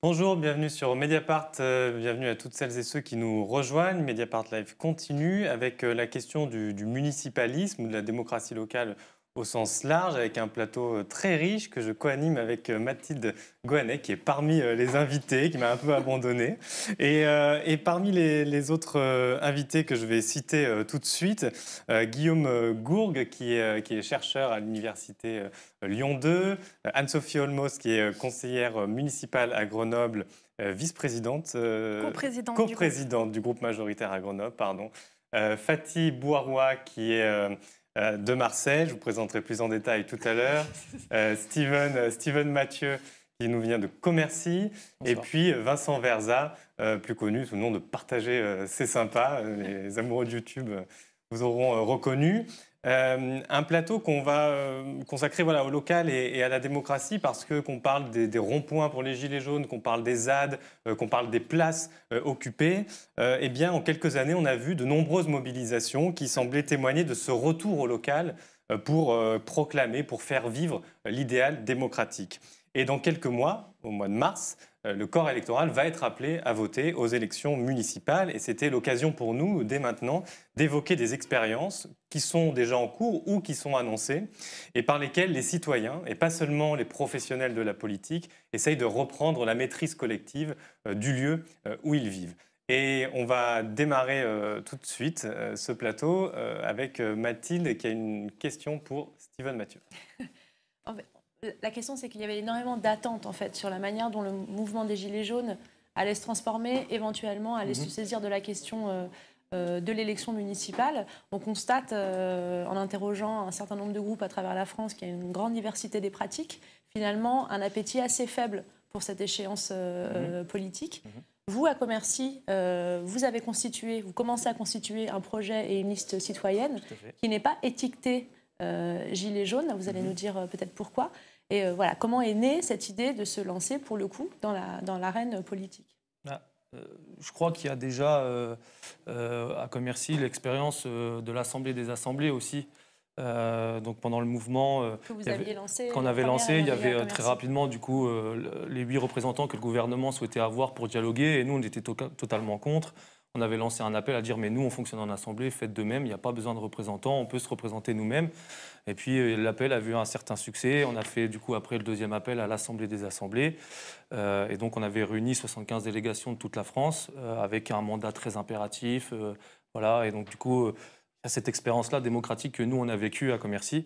Bonjour, bienvenue sur Mediapart, euh, bienvenue à toutes celles et ceux qui nous rejoignent. Mediapart Live continue avec euh, la question du, municipalisme ou de la démocratie locale au sens large, avec un plateau euh, très riche que je coanime avec euh, Mathilde Goanet, qui est parmi euh, les invités, qui m'a un peu abandonné. Et, parmi les, autres invités que je vais citer tout de suite, Guillaume Gourgue, qui est, qui est chercheur à l'université Lyon 2, Anne-Sophie Olmos, qui est conseillère municipale à Grenoble, vice-présidente, coprésidente co du, du, groupe majoritaire à Grenoble, pardon. Fatih Bouaroua, qui est euh, de Marseille. Je vous présenterai plus en détail tout à l'heure. Euh, euh, Steven, Mathieu, qui nous vient de Commercy. Et puis Vincent Verza, plus connu sous le nom de Partager, c'est sympa. Les amoureux de YouTube vous auront reconnu. Euh, un plateau qu'on va euh, consacrer voilà, au local et, à la démocratie parce que qu'on parle des, ronds-points pour les gilets jaunes, qu'on parle des ZAD, euh, qu'on parle des places occupées. eh bien, en quelques années, on a vu de nombreuses mobilisations qui semblaient témoigner de ce retour au local pour proclamer, pour faire vivre l'idéal démocratique. Et dans quelques mois, au mois de mars, euh, le corps électoral va être appelé à voter aux élections municipales. Et c'était l'occasion pour nous, dès maintenant, d'évoquer des expériences qui sont déjà en cours ou qui sont annoncées et par lesquelles les citoyens, et pas seulement les professionnels de la politique, essayent de reprendre la maîtrise collective euh, du lieu euh, où ils vivent. Et on va démarrer tout de suite ce plateau avec Mathilde qui a une question pour Steven Mathieu. La question, c'est qu'il y avait énormément d'attentes, en fait, sur la manière dont le mouvement des Gilets jaunes allait se transformer, éventuellement allait mhm. se saisir de la question euh, euh, de l'élection municipale. On constate, euh, en interrogeant un certain nombre de groupes à travers la France, qu'il y a une grande diversité des pratiques, finalement un appétit assez faible pour cette échéance mhm. politique. Mhm. Vous, à Commercy, vous avez constitué, vous commencez à constituer un projet et une liste citoyenne qui n'est pas étiquetée Gilets jaunes. Vous allez nous dire peut-être pourquoi. Et euh, voilà, comment est née cette idée de se lancer, pour le coup, dans l'arène la, dans politique ah, euh, Je crois qu'il y a déjà euh, à Commercy l'expérience de l'Assemblée des Assemblées aussi. donc pendant le mouvement qu'on avait lancé, il y avait très rapidement du coup les huit représentants que le gouvernement souhaitait avoir pour dialoguer et nous on était totalement contre on avait lancé un appel à dire mais nous on fonctionne en assemblée, faites de même, il n'y a pas besoin de représentants, on peut se représenter nous-mêmes. Et puis euh, l'appel a vu un certain succès, on a fait du coup après le deuxième appel à l'Assemblée des assemblées. Euh, et donc on avait réuni 75 délégations de toute la France euh, avec un mandat très impératif. voilà, et donc du coup, cette expérience-là démocratique que nous on a vécue à Commercy.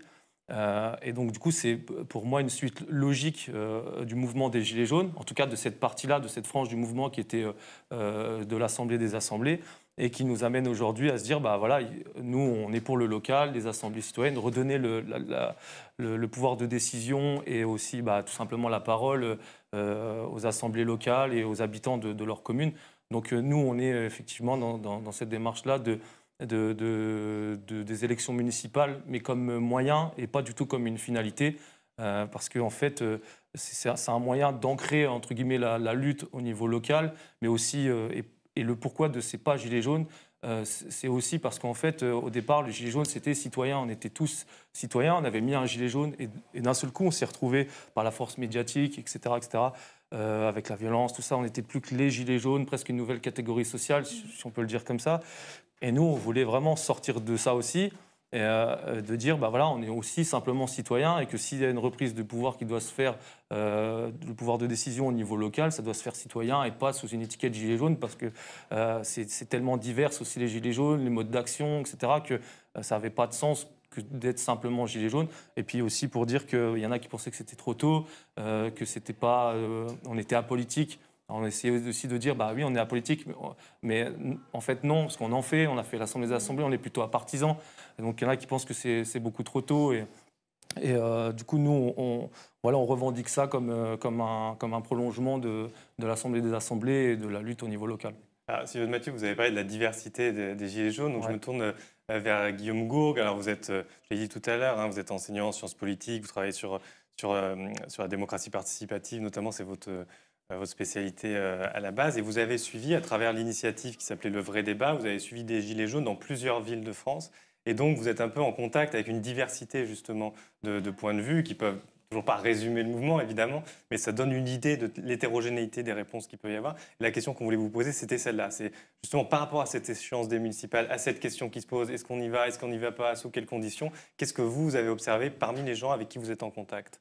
Euh, et donc, du coup, c'est pour moi une suite logique euh, du mouvement des Gilets jaunes, en tout cas de cette partie-là, de cette frange du mouvement qui était euh, de l'Assemblée des assemblées, et qui nous amène aujourd'hui à se dire, bah voilà, nous, on est pour le local, les assemblées citoyennes, redonner le, pouvoir de décision et aussi bah, tout simplement la parole aux assemblées locales et aux habitants de, leur commune. Donc, nous, on est effectivement dans cette démarche-là de de, des élections municipales, mais comme moyen et pas du tout comme une finalité, euh, parce que en fait, euh, c'est un moyen d'ancrer entre guillemets la, lutte au niveau local, mais aussi euh, et, le pourquoi de ces pas gilets jaunes. c'est aussi parce qu'en fait, au départ, le gilet jaune, c'était citoyen. On était tous citoyens. On avait mis un gilet jaune et, d'un seul coup, on s'est retrouvé par la force médiatique, etc., etc. avec la violence, tout ça, on n'était plus que les gilets jaunes, presque une nouvelle catégorie sociale, si, on peut le dire comme ça. Et nous, on voulait vraiment sortir de ça aussi et euh, de dire, bah voilà, on est aussi simplement citoyen et que s'il y a une reprise de pouvoir qui doit se faire, le euh, pouvoir de décision au niveau local, ça doit se faire citoyen et pas sous une étiquette gilet jaune parce que euh, c'est tellement divers aussi les gilets jaunes, les modes d'action, etc., que ça n'avait pas de sens d'être simplement gilet jaune. Et puis aussi pour dire qu'il y en a qui pensaient que c'était trop tôt, que c'était pas, on était apolitique. On essayait aussi de dire, bah oui, on est à politique, mais en fait non, parce qu'on en fait, on a fait l'Assemblée des Assemblées, on est plutôt à partisans. Donc il y en a qui pensent que c'est beaucoup trop tôt. Et, et euh, du coup, nous, on, voilà, on revendique ça comme, euh, comme, un, comme un prolongement de, de l'Assemblée des Assemblées et de la lutte au niveau local. Ah, Sylvain Mathieu, vous avez parlé de la diversité des, Gilets jaunes, je me tourne euh, vers Guillaume Gourgue. Alors vous êtes, je l'ai dit tout à l'heure, hein, vous êtes enseignant en sciences politiques, vous travaillez sur, sur, sur la démocratie participative, notamment c'est votre euh, votre spécialité euh, à la base. Et vous avez suivi, à travers l'initiative qui s'appelait Le Vrai Débat, vous avez suivi des Gilets jaunes dans plusieurs villes de France. Et donc, vous êtes un peu en contact avec une diversité, justement, de, points de vue qui peuvent toujours pas résumer le mouvement, évidemment, mais ça donne une idée de l'hétérogénéité des réponses qu'il peut y avoir. La question qu'on voulait vous poser, c'était celle-là. C'est justement par rapport à cette échéance des municipales, à cette question qui se pose, est-ce qu'on y va, est-ce qu'on n'y va pas, sous quelles conditions, qu'est-ce que vous avez observé parmi les gens avec qui vous êtes en contact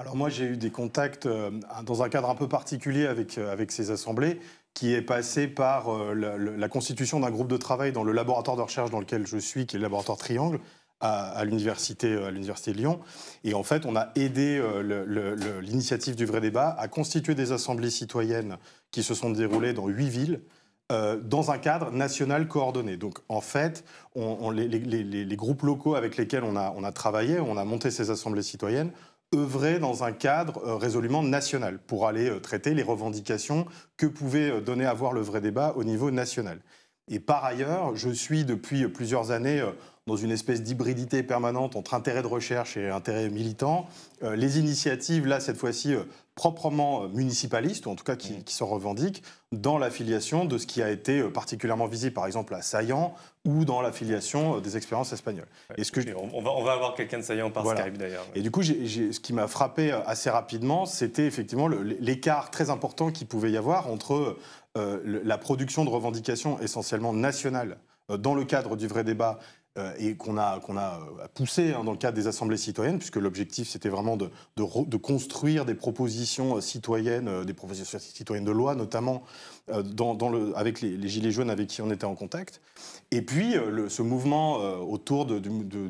alors moi, j'ai eu des contacts euh, dans un cadre un peu particulier avec, euh, ces assemblées qui est passé par euh, la, constitution d'un groupe de travail dans le laboratoire de recherche dans lequel je suis, qui est le laboratoire Triangle, à, l'université de Lyon. Et en fait, on a aidé l'initiative du vrai débat à constituer des assemblées citoyennes qui se sont déroulées dans huit villes. dans un cadre national coordonné. Donc en fait, les, groupes locaux avec lesquels on a, travaillé, on a monté ces assemblées citoyennes, œuvrer dans un cadre euh, résolument national pour aller euh, traiter les revendications que pouvait euh, donner à voir le vrai débat au niveau national. Et par ailleurs, je suis depuis plusieurs années euh, dans une espèce d'hybridité permanente entre intérêt de recherche et intérêt militant. Euh, les initiatives, là, cette fois-ci, euh, proprement municipalistes, ou en tout cas qui, mmh. qui s'en revendiquent, dans l'affiliation de ce qui a été particulièrement visible, par exemple à Saillant, ou dans l'affiliation des expériences espagnoles. ce que on, va, avoir quelqu'un de Saillant par Skype d'ailleurs. Et du coup, ce qui m'a frappé assez rapidement, c'était effectivement l'écart très important qu'il pouvait y avoir entre euh, la production de revendications essentiellement nationales euh, dans le cadre du vrai débat euh, et qu'on a, poussé hein, dans le cadre des assemblées citoyennes, puisque l'objectif c'était vraiment de, construire des propositions citoyennes, des propositions citoyennes de loi notamment, avec les, Gilets jaunes avec qui on était en contact. Et puis, euh, ce mouvement euh, autour, de,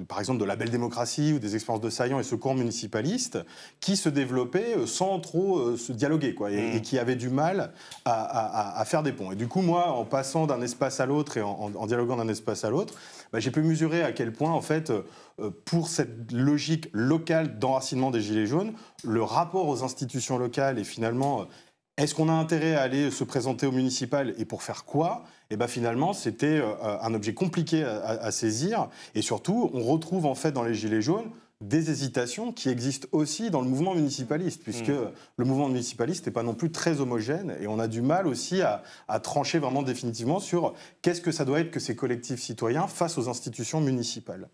par exemple, de la belle démocratie ou des expériences de saillant et ce courant municipaliste qui se développait euh, sans trop se dialoguer, et, mm. qui avait du mal à, faire des ponts. Et du coup, moi, en passant d'un espace à l'autre et en, dialoguant d'un espace à l'autre, bah, j'ai pu mesurer à quel point, en fait, pour cette logique locale d'enracinement des Gilets jaunes, le rapport aux institutions locales est finalement est-ce qu'on a intérêt à aller se présenter au municipal et pour faire quoi Et eh bien finalement, c'était euh, un objet compliqué à, saisir. Et surtout, on retrouve en fait dans les Gilets jaunes des hésitations qui existent aussi dans le mouvement municipaliste, puisque mmh. le mouvement municipaliste n'est pas non plus très homogène et on a du mal aussi à, trancher vraiment définitivement sur qu'est-ce que ça doit être que ces collectifs citoyens face aux institutions municipales.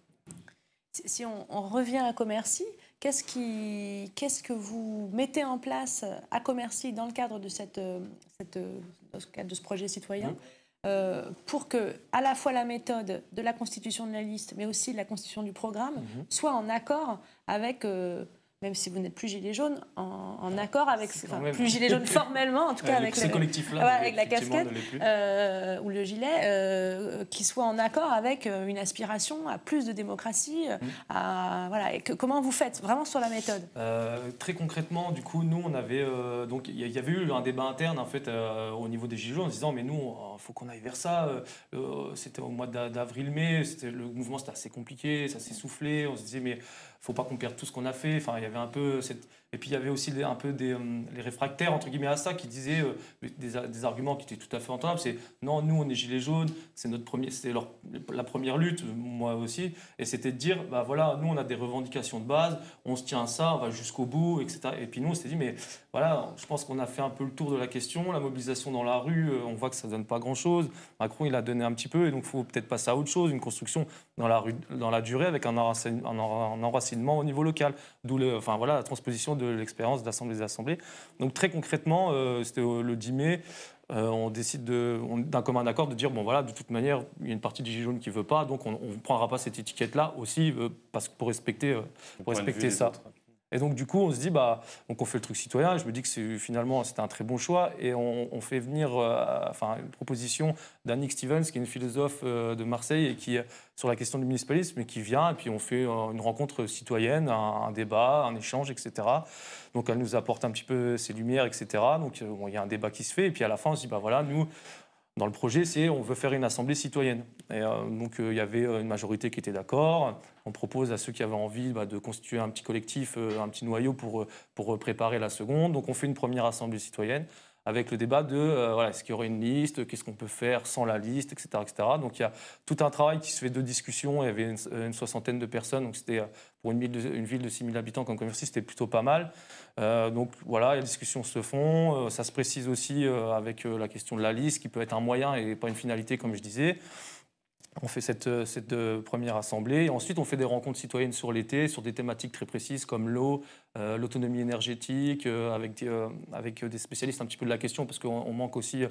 Si on revient à Commercy, Qu'est-ce, qui, qu'est-ce que vous mettez en place à Commercy dans le cadre de, cette, ce, de ce projet citoyen euh, pour que à la fois la méthode de la constitution de la liste, mais aussi la constitution du programme, mhm. soit en accord avec euh, même si vous n'êtes plus gilet jaune, en, accord avec, plus gilet jaune formellement, en tout cas avec, là avec la casquette euh, ou le gilet, euh, qui soit en accord avec euh, une aspiration à plus de démocratie, euh, mm. à, voilà. Et que, comment vous faites vraiment sur la méthode Très concrètement, du coup, nous on avait donc il y, avait eu un débat interne en fait au niveau des gilets jaunes en disant mais nous il faut qu'on aille vers ça. c'était au mois d'avril-mai, le mouvement c'était assez compliqué, ça s'est soufflé. on se disait mais faut pas qu'on perde tout ce qu'on a fait. Enfin, il y avait un peu cette, et puis il y avait aussi un peu des, hum, les réfractaires, entre guillemets, à ça, qui disaient euh, des, arguments qui étaient tout à fait entendables. C'est non, nous, on est gilets jaunes, c'est notre premier, c'est leur, la première lutte, moi aussi. Et c'était de dire, bah voilà, nous, on a des revendications de base, on se tient à ça, on va jusqu'au bout, etc. Et puis nous, on s'est dit, mais voilà, je pense qu'on a fait un peu le tour de la question. La mobilisation dans la rue, euh, on voit que ça donne pas grand-chose. Macron, il a donné un petit peu, et donc faut peut-être passer à autre chose, une construction dans la rue, dans la durée, avec un enracinement, au niveau local. D'où, enfin voilà, la transposition de l'expérience d'assemblée des assemblées. Donc très concrètement, euh, c'était euh, le 10 mai, euh, on décide d'un commun accord de dire bon voilà, de toute manière, il y a une partie du Gilets qui veut pas, donc on ne prendra pas cette étiquette-là aussi parce pour respecter, pour respecter ça. Et donc, du coup, on se dit, bah, donc on fait le truc citoyen. je me dis que c'est, finalement, c'était un très bon choix. Et on, fait venir euh, enfin, une proposition d'Annie Stevens, qui est une philosophe euh, de Marseille, et qui, euh, sur la question du municipalisme, et qui vient. Et puis, on fait une rencontre citoyenne, un, débat, un échange, etc. Donc, elle nous apporte un petit peu ses lumières, etc. Donc, il y a un débat qui se fait. Et puis, à la fin, on se dit, bah voilà, nous, dans le projet, c'est on veut faire une assemblée citoyenne. Et euh, donc euh, il y avait euh, une majorité qui était d'accord. On propose à ceux qui avaient envie bah, de constituer un petit collectif, un petit noyau pour, pour préparer la seconde. Donc on fait une première assemblée citoyenne avec le débat de euh, voilà, est-ce qu'il y aurait une liste, qu'est-ce qu'on peut faire sans la liste, etc., etc. Donc il y a tout un travail qui se fait de discussion. Il y avait une, euh, soixantaine de personnes, donc c'était euh, pour une ville de, une ville de 6 000 habitants comme Commercy, c'était plutôt pas mal. donc voilà, les discussions se font. ça se précise aussi avec la question de la liste, qui peut être un moyen et pas une finalité, comme je disais. On fait cette, cette, première assemblée. Et ensuite, on fait des rencontres citoyennes sur l'été, sur des thématiques très précises comme l'eau, euh, l'autonomie énergétique, euh, avec, des, euh, avec des spécialistes un petit peu de la question, parce qu'on manque aussi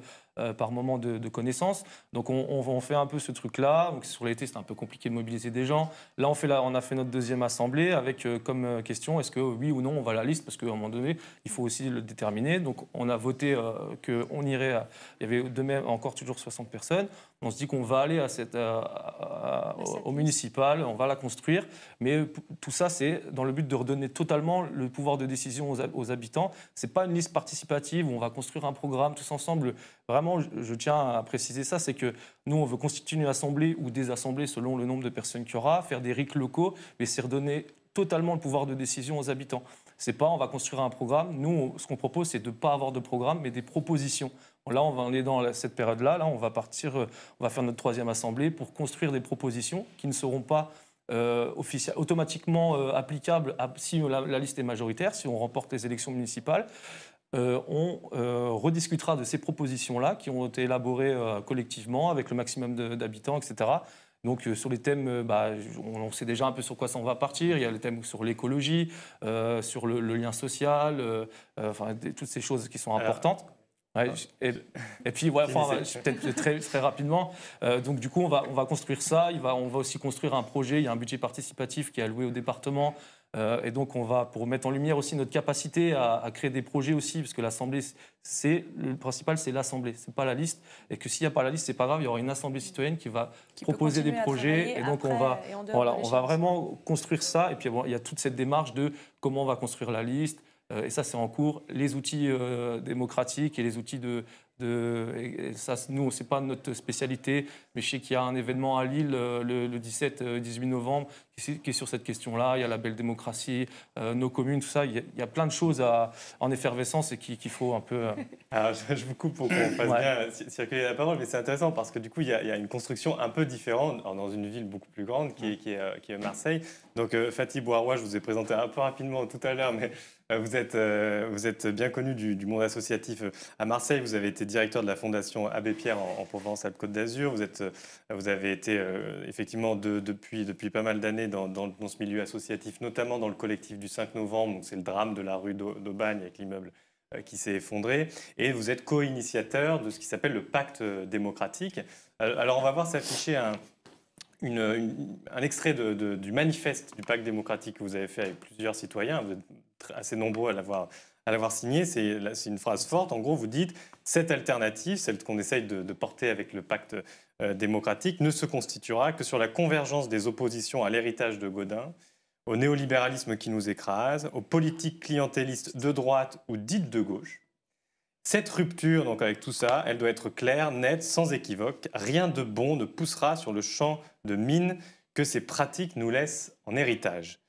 par moment de, connaissances. Donc on, on, fait un peu ce truc-là. Donc sur l'été, c'est un peu compliqué de mobiliser des gens. Là, on, fait là on a fait notre deuxième assemblée avec comme question, est-ce que oui ou non, on va à la liste, parce qu'à un moment donné, il faut aussi le déterminer. Donc on a voté qu'on irait, il y avait de même encore toujours 60 personnes. On se dit qu'on va aller à cette, au municipal, on va la construire. Mais tout ça, c'est dans le but de redonner totalement le pouvoir de décision aux, habitants. Ce n'est pas une liste participative où on va construire un programme tous ensemble. Vraiment, je, tiens à préciser ça, c'est que nous, on veut constituer une assemblée ou des assemblées selon le nombre de personnes qu'il y aura, faire des RIC locaux, mais c'est redonner totalement le pouvoir de décision aux habitants. C'est pas on va construire un programme. Nous, ce qu'on propose, c'est de ne pas avoir de programme, mais des propositions. Là, on va aller dans cette période-là. Là, on va partir, euh, on va faire notre troisième assemblée pour construire des propositions qui ne seront pas euh, automatiquement euh, applicable à, si euh, la, liste est majoritaire, si on remporte les élections municipales. on rediscutera de ces propositions-là qui ont été élaborées collectivement avec le maximum d'habitants, etc. Donc sur les thèmes, bah, on, sait déjà un peu sur quoi ça on va partir. Il y a les thèmes sur l'écologie, sur le, lien social, enfin, toutes ces choses qui sont importantes. Ah. et, puis, très, très rapidement. Euh, donc, du coup, on va, on va construire ça. Il va, on va aussi construire un projet. Il y a un budget participatif qui est alloué au département. Euh, et donc, on va, pour mettre en lumière aussi notre capacité à, créer des projets aussi, parce que l'Assemblée, c'est le principal, c'est l'Assemblée, c'est pas la liste. Et que s'il n'y a pas la liste, c'est pas grave, il y aura une Assemblée citoyenne qui va proposer des projets. Et donc, on va, voilà, on va vraiment construire ça. Et puis, bon, il y a toute cette démarche de comment on va construire la liste, euh, et ça, c'est en cours. Les outils euh, démocratiques et les outils de, de, ça, nous, ce n'est pas notre spécialité, mais je sais qu'il y a un événement à Lille euh, le, 17 18 novembre qui, est sur cette question-là. Il y a la belle démocratie, nos communes, tout ça. Il y, a, plein de choses en effervescence et qu'il faut un peu. je, vous coupe pour qu'on fasse bien circuler la parole, mais c'est intéressant parce que du coup, il y, a, une construction un peu différente dans une ville beaucoup plus grande qui est, qui est, Marseille. Donc, Fatih Boiroua, je vous ai présenté un peu rapidement tout à l'heure, mais euh, vous êtes, euh, vous êtes bien connu du, monde associatif euh, à Marseille. Vous avez été directeur de la Fondation Abbé Pierre en, Provence-Alpes-Côte d'Azur. Vous, vous avez été effectivement depuis, depuis pas mal d'années dans, dans, ce milieu associatif, notamment dans le collectif du 5 novembre. C'est le drame de la rue d'Aubagne avec l'immeuble qui s'est effondré. Et vous êtes co-initiateur de ce qui s'appelle le pacte démocratique. Alors on va voir s'afficher un, extrait du manifeste du pacte démocratique que vous avez fait avec plusieurs citoyens. Vous êtes assez nombreux à l'avoir à l'avoir signé, c'est une phrase forte. En gros, vous dites cette alternative, celle qu'on essaye de, porter avec le pacte euh, démocratique, ne se constituera que sur la convergence des oppositions à l'héritage de Godin, au néolibéralisme qui nous écrase, aux politiques clientélistes de droite ou dites de gauche. Cette rupture, donc avec tout ça, elle doit être claire, nette, sans équivoque. Rien de bon ne poussera sur le champ de mine que ces pratiques nous laissent en héritage.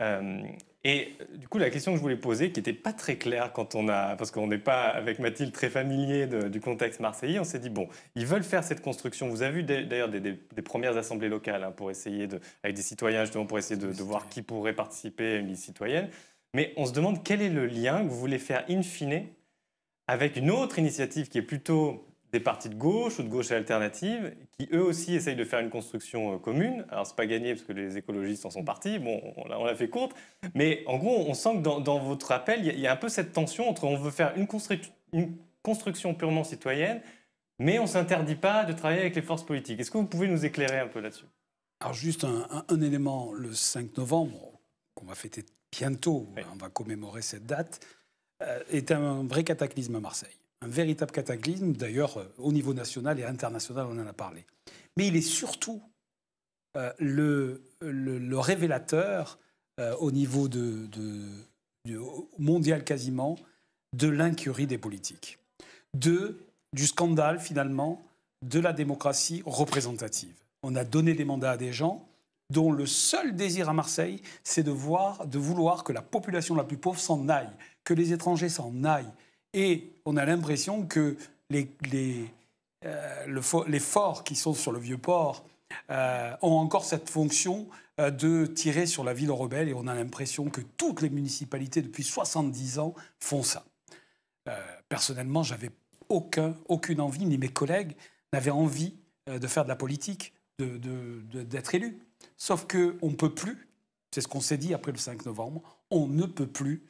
Euh, et euh, du coup, la question que je voulais poser, qui n'était pas très claire quand on a, parce qu'on n'est pas avec Mathilde très familier du contexte marseillais, on s'est dit bon, ils veulent faire cette construction. Vous avez vu d'ailleurs des, premières assemblées locales hein, pour essayer de, avec des citoyens justement pour essayer de, de voir qui pourrait participer à une liste citoyenne. Mais on se demande quel est le lien que vous voulez faire in fine avec une autre initiative qui est plutôt des partis de gauche ou de gauche alternative qui eux aussi essayent de faire une construction euh, commune. Alors c'est pas gagné parce que les écologistes en sont partis, bon on l'a fait courte. mais en gros on sent que dans, votre appel il y, a un peu cette tension entre on veut faire une, construction purement citoyenne, mais on s'interdit pas de travailler avec les forces politiques. Est-ce que vous pouvez nous éclairer un peu là-dessus Alors juste un, élément, le 5 novembre, qu'on va fêter bientôt, on va commémorer cette date, euh, est un vrai cataclysme à Marseille un véritable cataclysme. D'ailleurs, euh, au niveau national et international, on en a parlé. Mais il est surtout euh, le, révélateur euh, au niveau mondial quasiment de l'incurie des politiques, de, du scandale finalement de la démocratie représentative. On a donné des mandats à des gens dont le seul désir à Marseille, c'est de, voir, de vouloir que la population la plus pauvre s'en aille, que les étrangers s'en aillent, et on a l'impression que les, les, euh, le les, forts qui sont sur le vieux port euh, ont encore cette fonction euh, de tirer sur la ville rebelle. Et on a l'impression que toutes les municipalités depuis 70 ans font ça. personnellement, j'avais aucun, aucune envie, ni mes collègues n'avaient envie de faire de la politique, d'être de, de, élu. Sauf qu'on ne peut plus, c'est ce qu'on s'est dit après le 5 novembre, on ne peut plus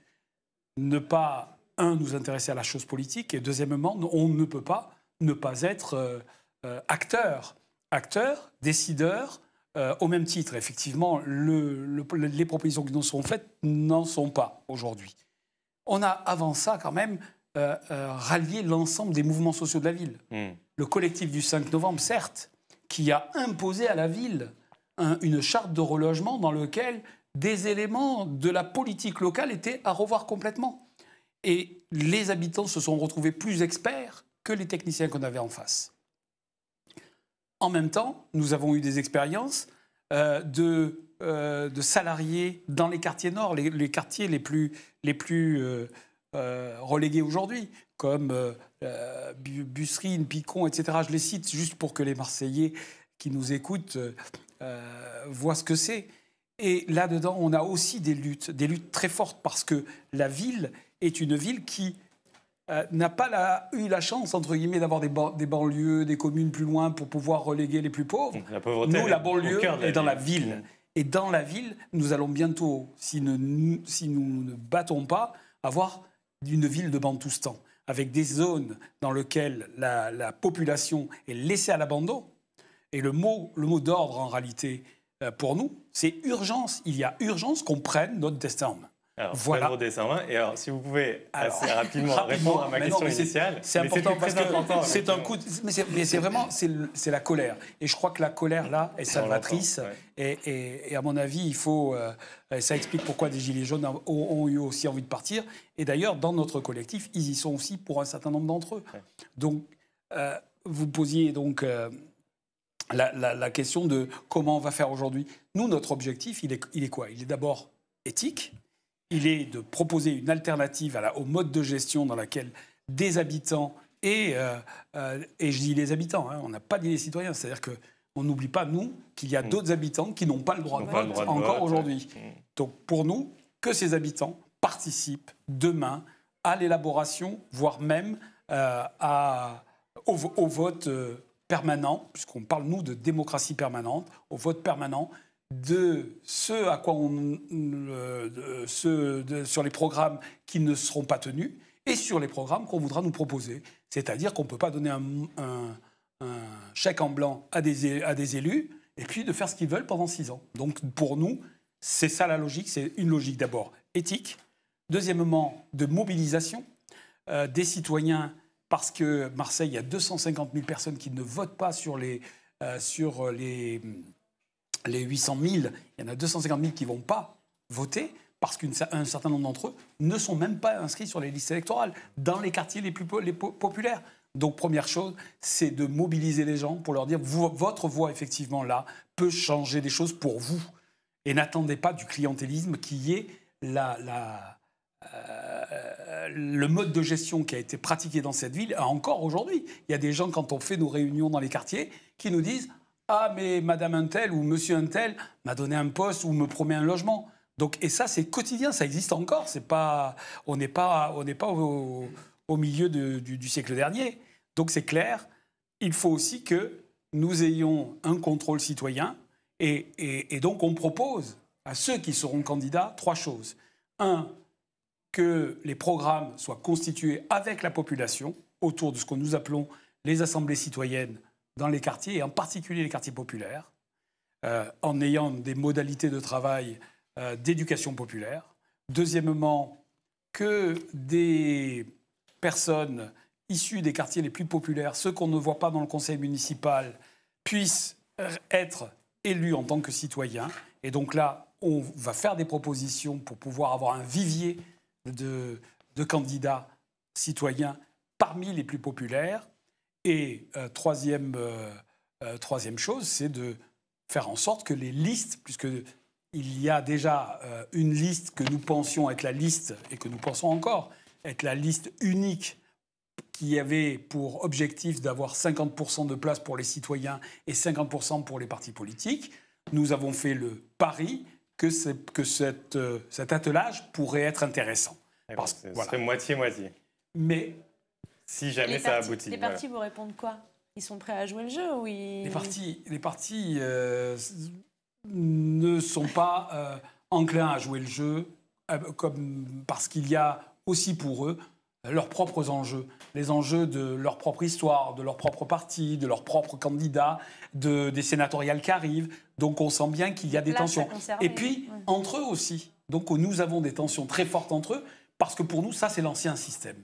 ne pas un, nous intéresser à la chose politique, et deuxièmement, on ne peut pas ne pas être euh, euh, acteur, acteur, décideur, euh, au même titre. Effectivement, les propositions qui nous sont faites n'en sont pas aujourd'hui. On a avant ça quand même rallié l'ensemble des mouvements sociaux de la ville. Hmm. Le collectif du 5 novembre, certes, qui a imposé à la ville une charte de relogement dans laquelle des éléments de la politique locale étaient à revoir complètement. Et les habitants se sont retrouvés plus experts que les techniciens qu'on avait en face. En même temps, nous avons eu des expériences euh, de, euh, de, salariés dans les quartiers nord, les, quartiers les plus, les plus euh, relégués aujourd'hui, comme Busserine, Picon, etc. Je les cite juste pour que les Marseillais qui nous écoutent voient ce que c'est. Et là-dedans, on a aussi des luttes, des luttes très fortes, parce que la ville est une ville qui euh, n'a pas eu la chance, entre guillemets, d'avoir des, banlieues, des communes plus loin pour pouvoir reléguer les plus pauvres. La nous, la banlieue est dans la ville. Et dans la ville, nous allons bientôt, si, si nous ne battons pas, avoir une ville de Bantoustan, avec des zones dans lesquelles la, population est laissée à l'abandon. Et le mot, le mot d'ordre, en réalité, euh, pour nous, c'est urgence. Il y a urgence qu'on prenne notre destin en alors, voilà. Et alors, si vous pouvez assez rapidement, répondre à ma question initiale, c'est important parce que c'est un coup. mais c'est vraiment c'est la colère. Et je crois que la colère là est salvatrice. Et, à mon avis, il faut. Euh, ça explique pourquoi des gilets jaunes ont, eu aussi envie de partir. Et d'ailleurs, dans notre collectif, ils y sont aussi pour un certain nombre d'entre eux. Donc, euh, vous posiez donc. Euh, la, question de comment on va faire aujourd'hui. Nous, notre objectif, il est quoi Il est d'abord éthique, il est de proposer une alternative au mode de gestion dans laquelle des habitants et, euh, euh, je dis les habitants, hein, on n'a pas dit les citoyens, c'est-à-dire que on n'oublie pas, nous, qu'il y a mm. d'autres habitants qui n'ont pas le droit, de, vote, encore aujourd'hui. Mm. Donc pour nous, que ces habitants participent demain à l'élaboration, voire même euh, à, au vote permanent, puisqu'on parle, nous, de démocratie permanente, au vote permanent de ce à quoi on, euh, sur les programmes qui ne seront pas tenus et sur les programmes qu'on voudra nous proposer. C'est-à-dire qu'on ne peut pas donner un, chèque en blanc à des, à des élus et puis de faire ce qu'ils veulent pendant six ans. Donc pour nous, c'est ça la logique, c'est une logique d'abord éthique, deuxièmement de mobilisation euh, des citoyens, parce que Marseille, il y a 250 000 personnes qui ne votent pas sur les, euh, sur les les 800 000, il y en a 250 000 qui ne vont pas voter parce qu'un certain nombre d'entre eux ne sont même pas inscrits sur les listes électorales, dans les quartiers les plus populaires. Donc première chose, c'est de mobiliser les gens pour leur dire votre voix effectivement là peut changer des choses pour vous. Et n'attendez pas du clientélisme qui est la, euh, le mode de gestion qui a été pratiqué dans cette ville encore aujourd'hui. Il y a des gens, quand on fait nos réunions dans les quartiers, qui nous disent ah, mais madame tel ou monsieur tel m'a donné un poste ou me promet un logement. Donc, et ça, c'est quotidien, ça existe encore. C'est on n'est pas, on n'est pas au, milieu du, siècle dernier. Donc, c'est clair. Il faut aussi que nous ayons un contrôle citoyen. Et, et donc, on propose à ceux qui seront candidats trois choses. Un, que les programmes soient constitués avec la population autour de ce que nous appelons les assemblées citoyennes dans les quartiers, et en particulier les quartiers populaires, euh, en ayant des modalités de travail euh, d'éducation populaire. Deuxièmement, que des personnes issues des quartiers les plus populaires, ceux qu'on ne voit pas dans le conseil municipal, puissent être élus en tant que citoyens. Et donc là, on va faire des propositions pour pouvoir avoir un vivier de candidats citoyens parmi les plus populaires, et euh, troisième, euh, euh, troisième chose, c'est de faire en sorte que les listes, puisque il y a déjà une liste que nous pensions être la liste, et que nous pensons encore être la liste unique qui avait pour objectif d'avoir 50% de place pour les citoyens et 50% pour les partis politiques, nous avons fait le pari que, que cette, cet attelage pourrait être intéressant. Eh ben, Parce, moitié-moitié. Mais si jamais ça aboutit. Les partis vous répondent quoi Ils sont prêts à jouer le jeu ou ils... Les partis euh, ne sont pas euh, enclins à jouer le jeu euh, comme, parce qu'il y a aussi pour eux leurs propres enjeux, les enjeux de leur propre histoire, de leur propre parti, de leur propre candidat, de, des sénatoriales qui arrivent. Donc on sent bien qu'il y a des tensions. Et puis, entre eux aussi. Donc nous avons des tensions très fortes entre eux, parce que pour nous, ça, c'est l'ancien système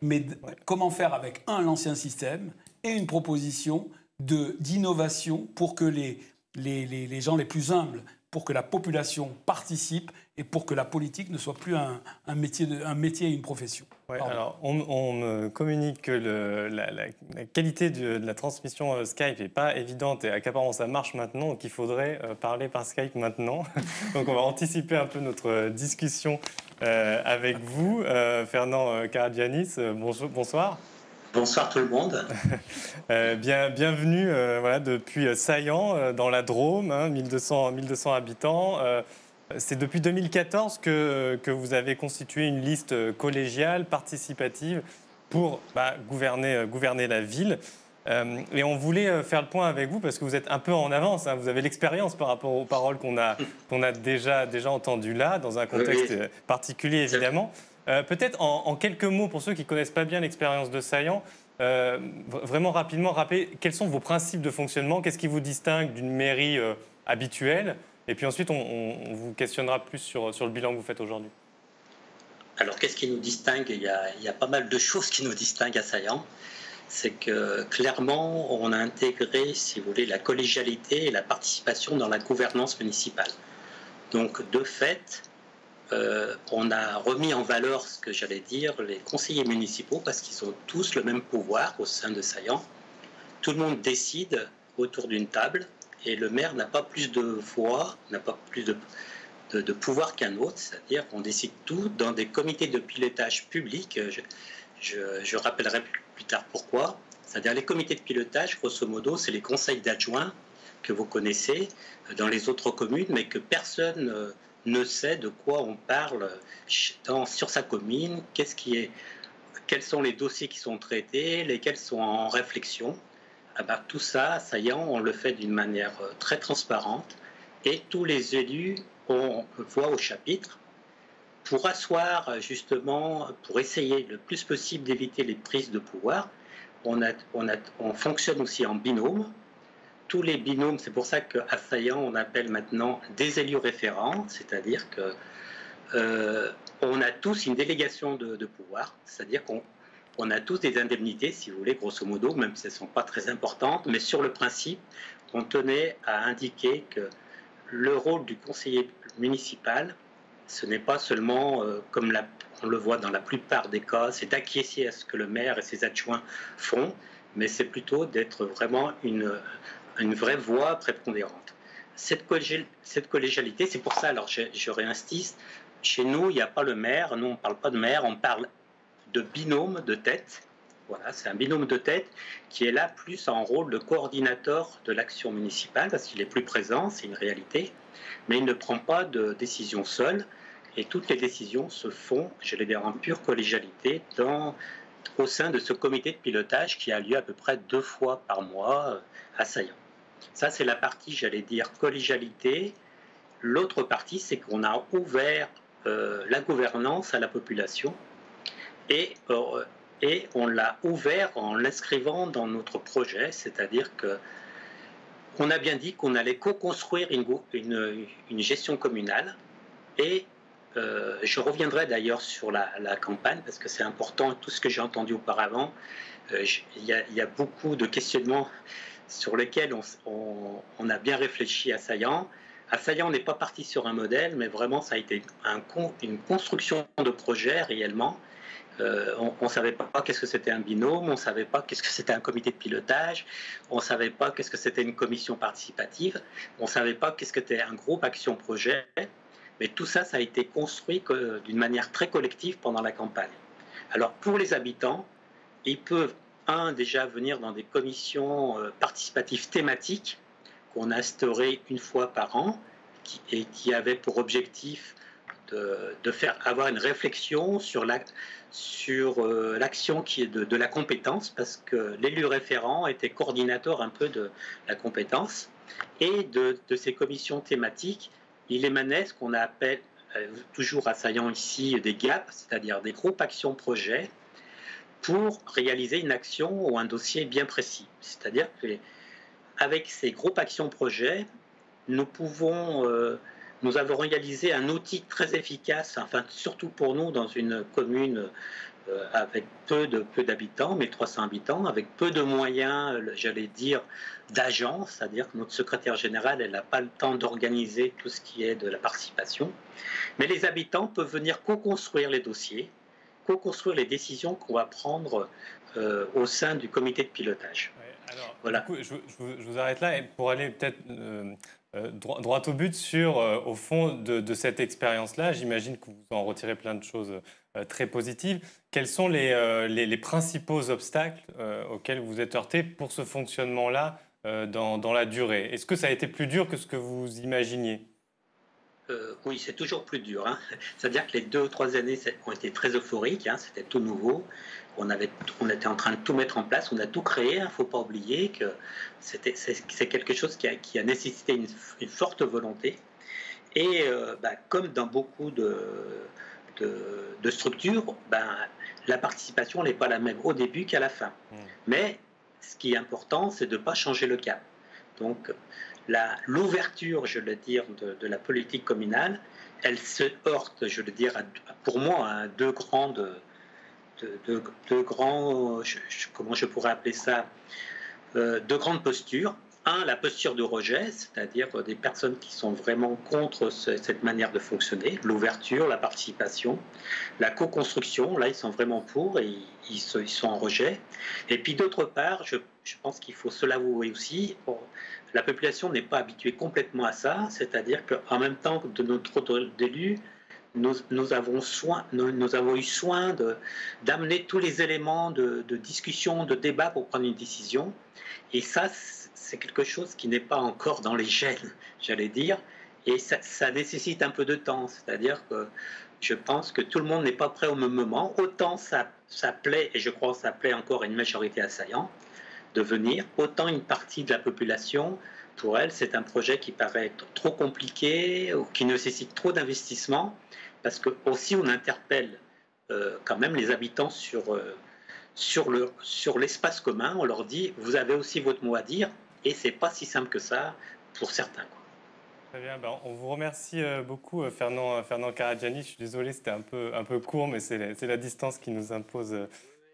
mais comment faire avec, un, l'ancien système et une proposition d'innovation pour que les gens les plus humbles pour que la population participe et pour que la politique ne soit plus un, un métier, un métier et une profession. alors, on, me communique que la, qualité de, la transmission euh, Skype n'est pas évidente et à qu'apparemment ça marche maintenant, qu'il faudrait euh, parler par Skype maintenant. donc on va anticiper un peu notre euh, discussion avec vous. Fernand Caradianis, bonsoir. Bonsoir tout le monde. Euh, bien, bienvenue euh, voilà, depuis euh, Saillant, dans la Drôme, 1200, hein, 1200 habitants. C'est depuis 2014 que, que, vous avez constitué une liste collégiale, participative, pour bah, gouverner, gouverner la ville. et on voulait faire le point avec vous parce que vous êtes un peu en avance, hein. vous avez l'expérience par rapport aux paroles qu'on a, qu'on a déjà, déjà entendues là, dans un contexte particulier évidemment. Euh, peut-être en, quelques mots, pour ceux qui ne connaissent pas bien l'expérience de Saillant, euh, vraiment rapidement rappeler quels sont vos principes de fonctionnement, qu'est-ce qui vous distingue d'une mairie euh, habituelle, et puis ensuite on, vous questionnera plus sur, le bilan que vous faites aujourd'hui. Alors qu'est-ce qui nous distingue il y, a, il y, a, pas mal de choses qui nous distinguent à Saillant. C'est que clairement, on a intégré, si vous voulez, la collégialité et la participation dans la gouvernance municipale. Donc de fait, euh, on a remis en valeur ce que j'allais dire, les conseillers municipaux, parce qu'ils ont tous le même pouvoir au sein de Saillant. Tout le monde décide autour d'une table et le maire n'a pas plus de voix, n'a pas plus de, pouvoir qu'un autre, c'est-à-dire qu'on décide tout dans des comités de pilotage public. Euh, je, je rappellerai plus tard pourquoi. C'est-à-dire les comités de pilotage, grosso modo, c'est les conseils d'adjoints que vous connaissez euh, dans les autres communes, mais que personne ne sait de quoi on parle sur sa commune, qu'est-ce qui est, quels sont les dossiers qui sont traités, lesquels sont en réflexion. à ah part bah, tout ça, ça y est, on le fait d'une manière euh, très transparente et tous les élus ont voix au chapitre pour asseoir euh, justement, pour essayer le plus possible d'éviter les prises de pouvoir. on fonctionne aussi en binôme tous les binômes. C'est pour ça qu'à Saillant, on appelle maintenant des élus référents, c'est-à-dire que euh, on a tous une délégation de, pouvoir, c'est-à-dire qu'on a tous des indemnités, si vous voulez, grosso modo, même si elles ne sont pas très importantes, mais sur le principe, on tenait à indiquer que le rôle du conseiller municipal, ce n'est pas seulement, euh, comme on le voit dans la plupart des cas, c'est d'acquiescer à ce que le maire et ses adjoints font, mais c'est plutôt d'être vraiment une, une vraie voix prépondérante. Cette, collégialité, c'est pour ça, alors je, je réinsiste, chez nous, il n'y a pas le maire, nous on ne parle pas de maire, on parle de binôme de tête. Voilà, c'est un binôme de tête qui est là plus en rôle de coordinateur de l'action municipale parce qu'il est plus présent, c'est une réalité, mais il ne prend pas de décision seul et toutes les décisions se font, je l'ai dit, en pure collégialité au sein de ce comité de pilotage qui a lieu à peu près deux fois par mois à euh, Saillant. Ça, c'est la partie, j'allais dire, collégialité. L'autre partie, c'est qu'on a ouvert euh, la gouvernance à la population et, euh, et on l'a ouvert en l'inscrivant dans notre projet, c'est-à-dire que on a bien dit qu'on allait co-construire une, une, gestion communale et euh, je reviendrai d'ailleurs sur la, campagne parce que c'est important, tout ce que j'ai entendu auparavant, il y, a beaucoup de questionnements sur lesquels on, a bien réfléchi à Saillant. À Saillant, on n'est pas parti sur un modèle, mais vraiment, ça a été une construction de projet réellement. Euh, on ne savait pas qu'est-ce que c'était un binôme, on ne savait pas qu'est-ce que c'était un comité de pilotage, on ne savait pas qu'est-ce que c'était une commission participative, on ne savait pas qu'est-ce que c'était un groupe action-projet. Mais tout ça, ça a été construit d'une manière très collective pendant la campagne. Alors pour les habitants, ils peuvent un, déjà venir dans des commissions euh, participatives thématiques qu'on a une fois par an et qui avaient pour objectif de, faire avoir une réflexion sur la sur euh, l'action qui est de, la compétence parce que l'élu référent était coordinateur un peu de la compétence et de, de ces commissions thématiques il émanait ce qu'on appelle euh, toujours assaillant ici des GAPS c'est-à-dire des groupes actions projets pour réaliser une action ou un dossier bien précis. C'est-à-dire que, avec ces groupes actions-projets, nous pouvons, euh, nous avons réalisé un outil très efficace, enfin surtout pour nous dans une commune euh, avec peu de peu d'habitants, 1300 habitants, avec peu de moyens, j'allais dire, d'agents, c'est-à-dire que notre secrétaire générale, elle n'a pas le temps d'organiser tout ce qui est de la participation, mais les habitants peuvent venir co-construire les dossiers co-construire les décisions qu'on va prendre euh, au sein du comité de pilotage. je, vous arrête là et pour aller peut-être euh, euh, droit, au but sur, au fond, de, cette expérience-là. J'imagine que vous en retirez plein de choses très positives. Quels sont les, principaux obstacles auxquels vous êtes heurté pour ce fonctionnement-là dans, dans la durée Est-ce que ça a été plus dur que ce que vous imaginiez euh, oui, c'est toujours plus dur. Hein. C'est-à-dire que les deux ou trois années ont été très euphoriques, hein. c'était tout nouveau. On, avait, on était en train de tout mettre en place, on a tout créé. Il hein. ne faut pas oublier que c'est quelque chose qui a, nécessité une, forte volonté. Et euh, bah, comme dans beaucoup de, de, structures, bah, la participation n'est pas la même au début qu'à la fin. Mmh. Mais ce qui est important, c'est de ne pas changer le cap. Donc, l'ouverture, je le dire, de, de, la politique communale, elle se heurte, je le dire, à, pour moi, à deux grandes, de de, grands, comment je pourrais appeler ça, euh, deux grandes postures un, la posture de rejet, c'est-à-dire euh, des personnes qui sont vraiment contre cette manière de fonctionner, l'ouverture, la participation, la co-construction, là ils sont vraiment pour et ils, sont en rejet. Et puis d'autre part, je, pense qu'il faut se l'avouer aussi, la population n'est pas habituée complètement à ça, c'est-à-dire qu'en même temps que de notre rôle d'élu, nous, avons soin, nous, avons eu soin d'amener tous les éléments de, de discussion, de débat pour prendre une décision. Et ça, c'est quelque chose qui n'est pas encore dans les gènes, j'allais dire, et ça, nécessite un peu de temps. C'est-à-dire que je pense que tout le monde n'est pas prêt au même moment. Autant ça, ça plaît, et je crois que ça plaît encore à une majorité assaillante, de venir, autant une partie de la population, pour elle, c'est un projet qui paraît trop compliqué ou qui nécessite trop d'investissement, parce que aussi on interpelle euh, quand même les habitants sur, euh, sur l'espace le, sur commun, on leur dit, vous avez aussi votre mot à dire, et c'est pas si simple que ça pour certains. Très bien, ben, on vous remercie euh, beaucoup, euh, Fernand, euh, Fernand Je suis désolé, c'était un peu, un peu court, mais c'est la, la, distance qui nous impose,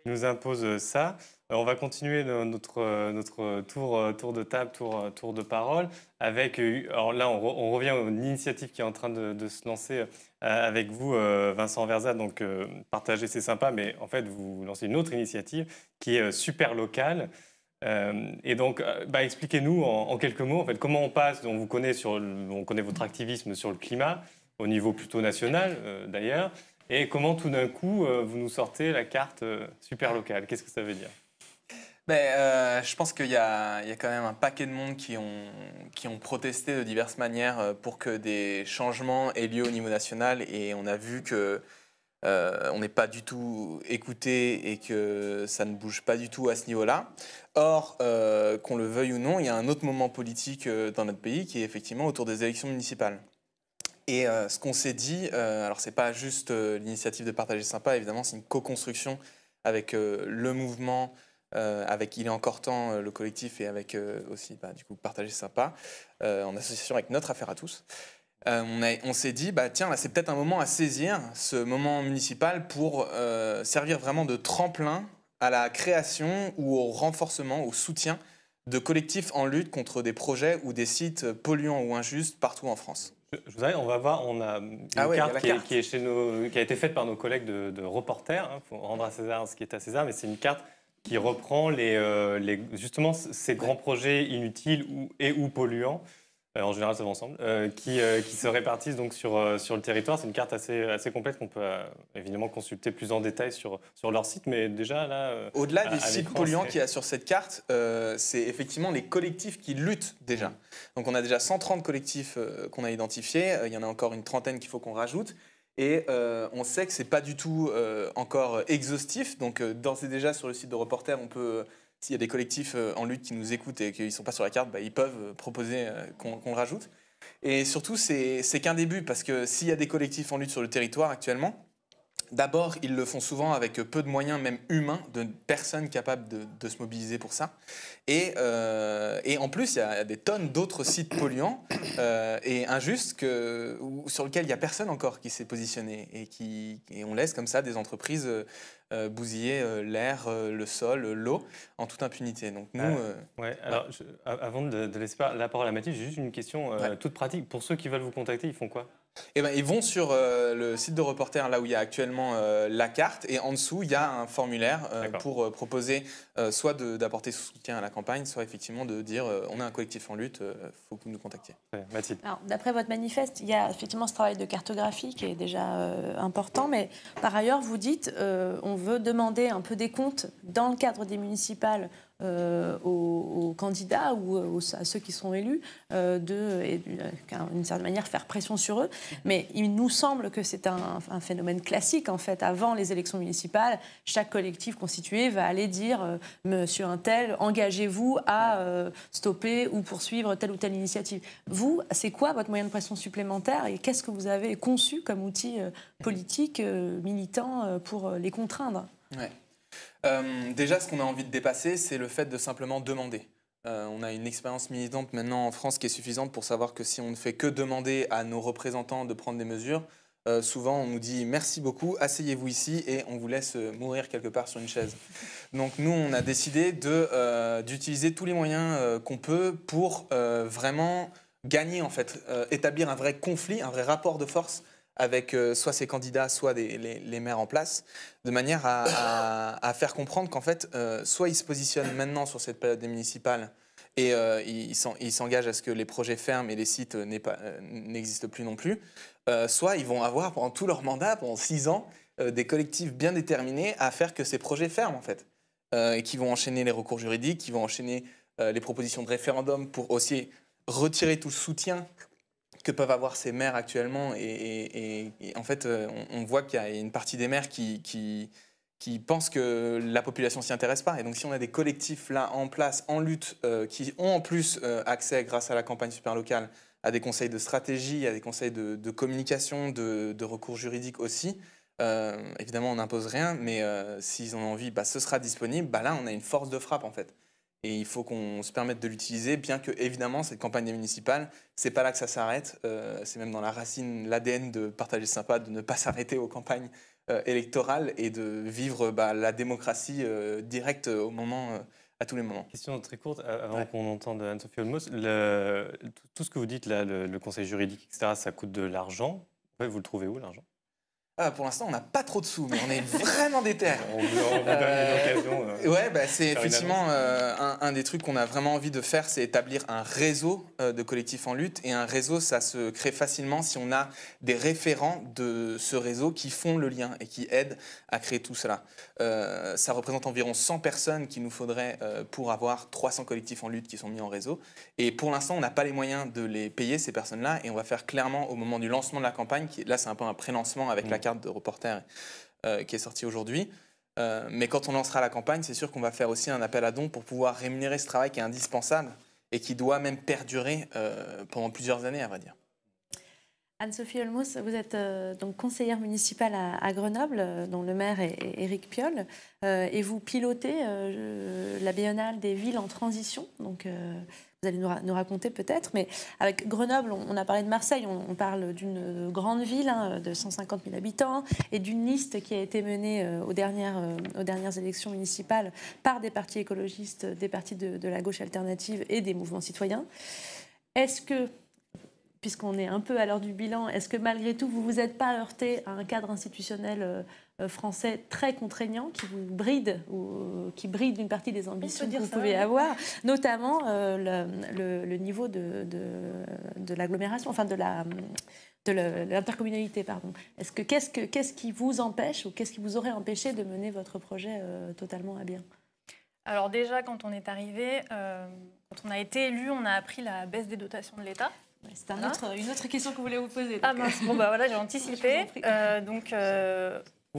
nous impose ça. On va continuer notre, notre tour, tour de table, tour, de parole. Avec, alors là, on, revient à une initiative qui est en train de, de, se lancer avec vous, Vincent Verza. Donc, partager, c'est sympa, mais en fait, vous lancez une autre initiative qui est super locale. Euh, et donc, euh, bah, expliquez-nous en, quelques mots, en fait, comment on passe, on vous connaît, sur on connaît votre activisme sur le climat, au niveau plutôt national euh, d'ailleurs, et comment tout d'un coup, vous nous sortez la carte super locale. Qu'est-ce que ça veut dire ben, Je pense qu'il y, y, a quand même un paquet de monde qui ont, qui ont protesté de diverses manières pour que des changements aient lieu au niveau national, et on a vu que euh, on n'est pas du tout écouté et que ça ne bouge pas du tout à ce niveau-là. Or, euh, qu'on le veuille ou non, il y a un autre moment politique euh, dans notre pays qui est effectivement autour des élections municipales. Et ce qu'on s'est dit, alors ce n'est pas juste l'initiative de Partager Sympa, évidemment, c'est une co-construction avec le mouvement, avec Il est encore temps, le collectif, et avec aussi, bah, du coup, Partager Sympa, en association avec Notre Affaire à tous. Euh, on, s'est dit, bah, tiens, là, c'est peut-être un moment à saisir, ce moment municipal, pour euh, servir vraiment de tremplin à la création ou au renforcement, au soutien de collectifs en lutte contre des projets ou des sites polluants ou injustes partout en France. Je vous on va voir, on a une ah carte, qui, a été faite par nos collègues de, reporters. Hein, pour rendre à César ce qui est à César, mais c'est une carte qui reprend euh, justement ces grands projets inutiles et ou polluants. Euh, en général ça va ensemble, euh, euh, qui, se répartissent donc sur, sur le territoire. C'est une carte assez, assez complète qu'on peut évidemment consulter plus en détail sur, sur leur site, mais déjà là... Au-delà des sites polluants qu'il y a sur cette carte, c'est effectivement les collectifs qui luttent déjà. Donc on a déjà 130 collectifs qu'on a identifiés, il y en a encore une trentaine qu'il faut qu'on rajoute. Et on sait que ce n'est pas du tout encore exhaustif. Donc, d'ores et déjà, sur le site de Reporter, on peut s'il y a des collectifs euh, en lutte qui nous écoutent et qui ne sont pas sur la carte, bah, ils peuvent euh, proposer euh, qu'on le rajoute. Et surtout, c'est qu'un début, parce que s'il y a des collectifs en lutte sur le territoire actuellement, D'abord, ils le font souvent avec peu de moyens, même humains, de personnes capables de, se mobiliser pour ça. Et, en plus, il y a des tonnes d'autres sites polluants et injustes que, sur lesquels il n'y a personne encore qui s'est positionné et, qui, et on laisse comme ça des entreprises euh, bousiller euh, l'air, euh, le sol, l'eau, en toute impunité. Donc nous. Ah, ouais. Alors, avant de, de, laisser la parole à Mathilde, j'ai juste une question toute pratique. Pour ceux qui veulent vous contacter, ils font quoi eh ben, ils vont sur le site de Reporter, là où il y a actuellement la carte, et en dessous, il y a un formulaire pour proposer soit d'apporter soutien à la campagne, soit effectivement de dire on est un collectif en lutte, il faut que vous nous contactiez. D'après votre manifeste, il y a effectivement ce travail de cartographie qui est déjà important, mais par ailleurs, vous dites on, veut demander un peu des comptes dans le cadre des municipales euh, aux aux candidats ou euh, à ceux qui sont élus euh, de, euh, d'une certaine manière, faire pression sur eux. Mais il nous semble que c'est un, phénomène classique, en fait. Avant les élections municipales, chaque collectif constitué va aller dire Monsieur un tel, engagez-vous à stopper ou poursuivre telle ou telle initiative. Vous, c'est quoi votre moyen de pression supplémentaire et qu'est-ce que vous avez conçu comme outil politique, militant, pour les contraindre déjà, ce qu'on a envie de dépasser, c'est le fait de simplement demander. Euh, on a une expérience militante maintenant en France qui est suffisante pour savoir que si on ne fait que demander à nos représentants de prendre des mesures, euh, souvent on nous dit merci beaucoup, asseyez-vous ici et on vous laisse mourir quelque part sur une chaise. Donc nous, on a décidé euh, d'utiliser tous les moyens qu'on peut pour vraiment gagner, en fait, établir un vrai conflit, un vrai rapport de force avec euh, soit ses candidats, soit les, maires en place, de manière à, faire comprendre qu'en fait, euh, soit ils se positionnent maintenant sur cette période des municipales et euh, ils s'engagent à ce que les projets ferment et les sites n'existent plus non plus, soit ils vont avoir pendant tout leur mandat, pendant six ans, des collectifs bien déterminés à faire que ces projets ferment en fait, et qui vont enchaîner les recours juridiques, qui vont enchaîner les propositions de référendum pour aussi retirer tout le soutien que peuvent avoir ces maires actuellement. Et, en fait, euh, on, voit qu'il y a une partie des maires qui, pensent que la population s'y intéresse pas. Et donc, si on a des collectifs là en place, en lutte, euh, qui ont en plus euh, accès, grâce à la campagne super locale, à des conseils de stratégie, à des conseils de, communication, de, recours juridique aussi, évidemment, on n'impose rien, mais s'ils en ont envie, bah, ce sera disponible. Bah, là, on a une force de frappe, en fait et il faut qu'on se permette de l'utiliser, bien que évidemment cette campagne municipale, c'est pas là que ça s'arrête, euh, c'est même dans la racine, l'ADN de partager sympa, de ne pas s'arrêter aux campagnes euh, électorales et de vivre bah, la démocratie euh, directe au moment. à tous les moments. Question très courte, avant qu'on entende Anne-Sophie Olmos. tout ce que vous dites là, le conseil juridique, etc., ça coûte de l'argent. Vous le trouvez où l'argent ah, pour l'instant, on n'a pas trop de sous, mais on est vraiment des on euh, on euh, ouais, bah, c'est effectivement euh, un, des trucs qu'on a vraiment envie de faire, c'est établir un réseau de collectifs en lutte. Et un réseau, ça se crée facilement si on a des référents de ce réseau qui font le lien et qui aident à créer tout cela. ça représente environ 100 personnes qu'il nous faudrait pour avoir 300 collectifs en lutte qui sont mis en réseau. Et pour l'instant, on n'a pas les moyens de les payer, ces personnes-là. Et on va faire clairement au moment du lancement de la campagne, là, c'est un peu un pré-lancement avec mmh. la carte de reporter euh, qui est sortie aujourd'hui. Euh, mais quand on lancera la campagne, c'est sûr qu'on va faire aussi un appel à dons pour pouvoir rémunérer ce travail qui est indispensable et qui doit même perdurer euh, pendant plusieurs années, à vrai dire. Anne-Sophie Olmos, vous êtes donc conseillère municipale à, Grenoble, dont le maire est, Eric Piolle, et vous pilotez la biennale des villes en transition, donc vous allez nous, raconter peut-être, mais avec Grenoble, on, a parlé de Marseille, on, parle d'une euh, grande ville hein, de 150 000 habitants et d'une liste qui a été menée euh, aux, dernières, euh, aux dernières élections municipales par des partis écologistes, des partis de, de la gauche alternative et des mouvements citoyens. Est-ce que puisqu'on est un peu à l'heure du bilan, est-ce que malgré tout, vous ne vous êtes pas heurté à un cadre institutionnel euh, français très contraignant qui vous bride ou euh, qui bride une partie des ambitions que vous pouvez avoir, notamment euh, le, niveau de, de, l'agglomération, enfin de la de l'intercommunalité, pardon. Est-ce que qu'est-ce que qu'est-ce qui vous empêche ou qu'est-ce qui vous aurait empêché de mener votre projet totalement à bien Alors déjà, quand on est arrivé, quand on a été élu, on a appris la baisse des dotations de l'État. C'est un hein autre, une autre question que vous voulez vous poser. Ah mince, bon bah voilà, j'ai anticipé. donc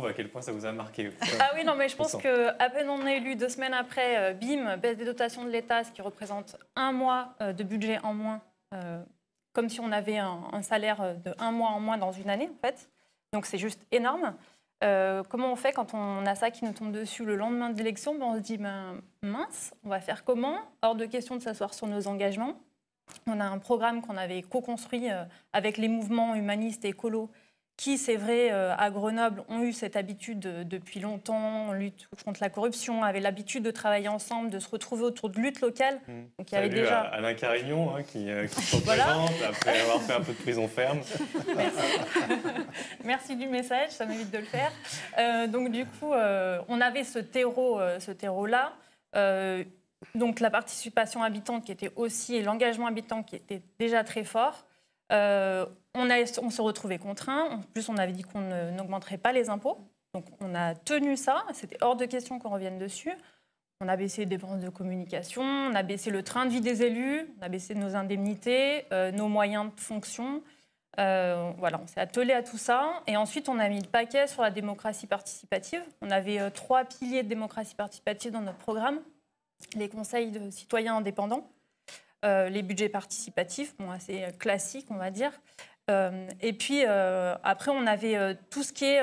à quel point ça vous a marqué. ah oui, non, mais je pense que à peine on est élu, deux semaines après, euh, bim, baisse des dotations de l'État, ce qui représente un mois euh, de budget en moins, euh, comme si on avait un, salaire de un mois en moins dans une année, en fait. Donc c'est juste énorme. comment on fait quand on a ça qui nous tombe dessus le lendemain de l'élection ben, On se dit, ben, mince, on va faire comment Hors de question de s'asseoir sur nos engagements. On a un programme qu'on avait co-construit avec les mouvements humanistes et écolos qui, c'est vrai, euh, à Grenoble, ont eu cette habitude depuis longtemps, lutte contre la corruption, avaient l'habitude de travailler ensemble, de se retrouver autour de luttes locales. Mmh. Alain Carignon hein, qui, est euh, se après avoir fait un peu de prison ferme. Merci, du message, ça m'évite de le faire. Euh, donc du coup, on avait ce terreau, ce terreau-là. donc la participation habitante qui était aussi, et l'engagement habitant qui était déjà très fort on, se retrouvait contraint. En plus, on avait dit qu'on n'augmenterait pas les impôts. Donc, on a tenu ça. C'était hors de question qu'on revienne dessus. On a baissé les dépenses de communication, on a baissé le train de vie des élus, on a baissé nos indemnités, euh, nos moyens de fonction. Euh, voilà, on s'est attelé à tout ça. Et ensuite, on a mis le paquet sur la démocratie participative. On avait euh, trois piliers de démocratie participative dans notre programme. Les conseils de citoyens indépendants, les budgets participatifs, bon, assez classiques, on va dire, euh, et puis, euh, après, on avait euh, tout ce qui est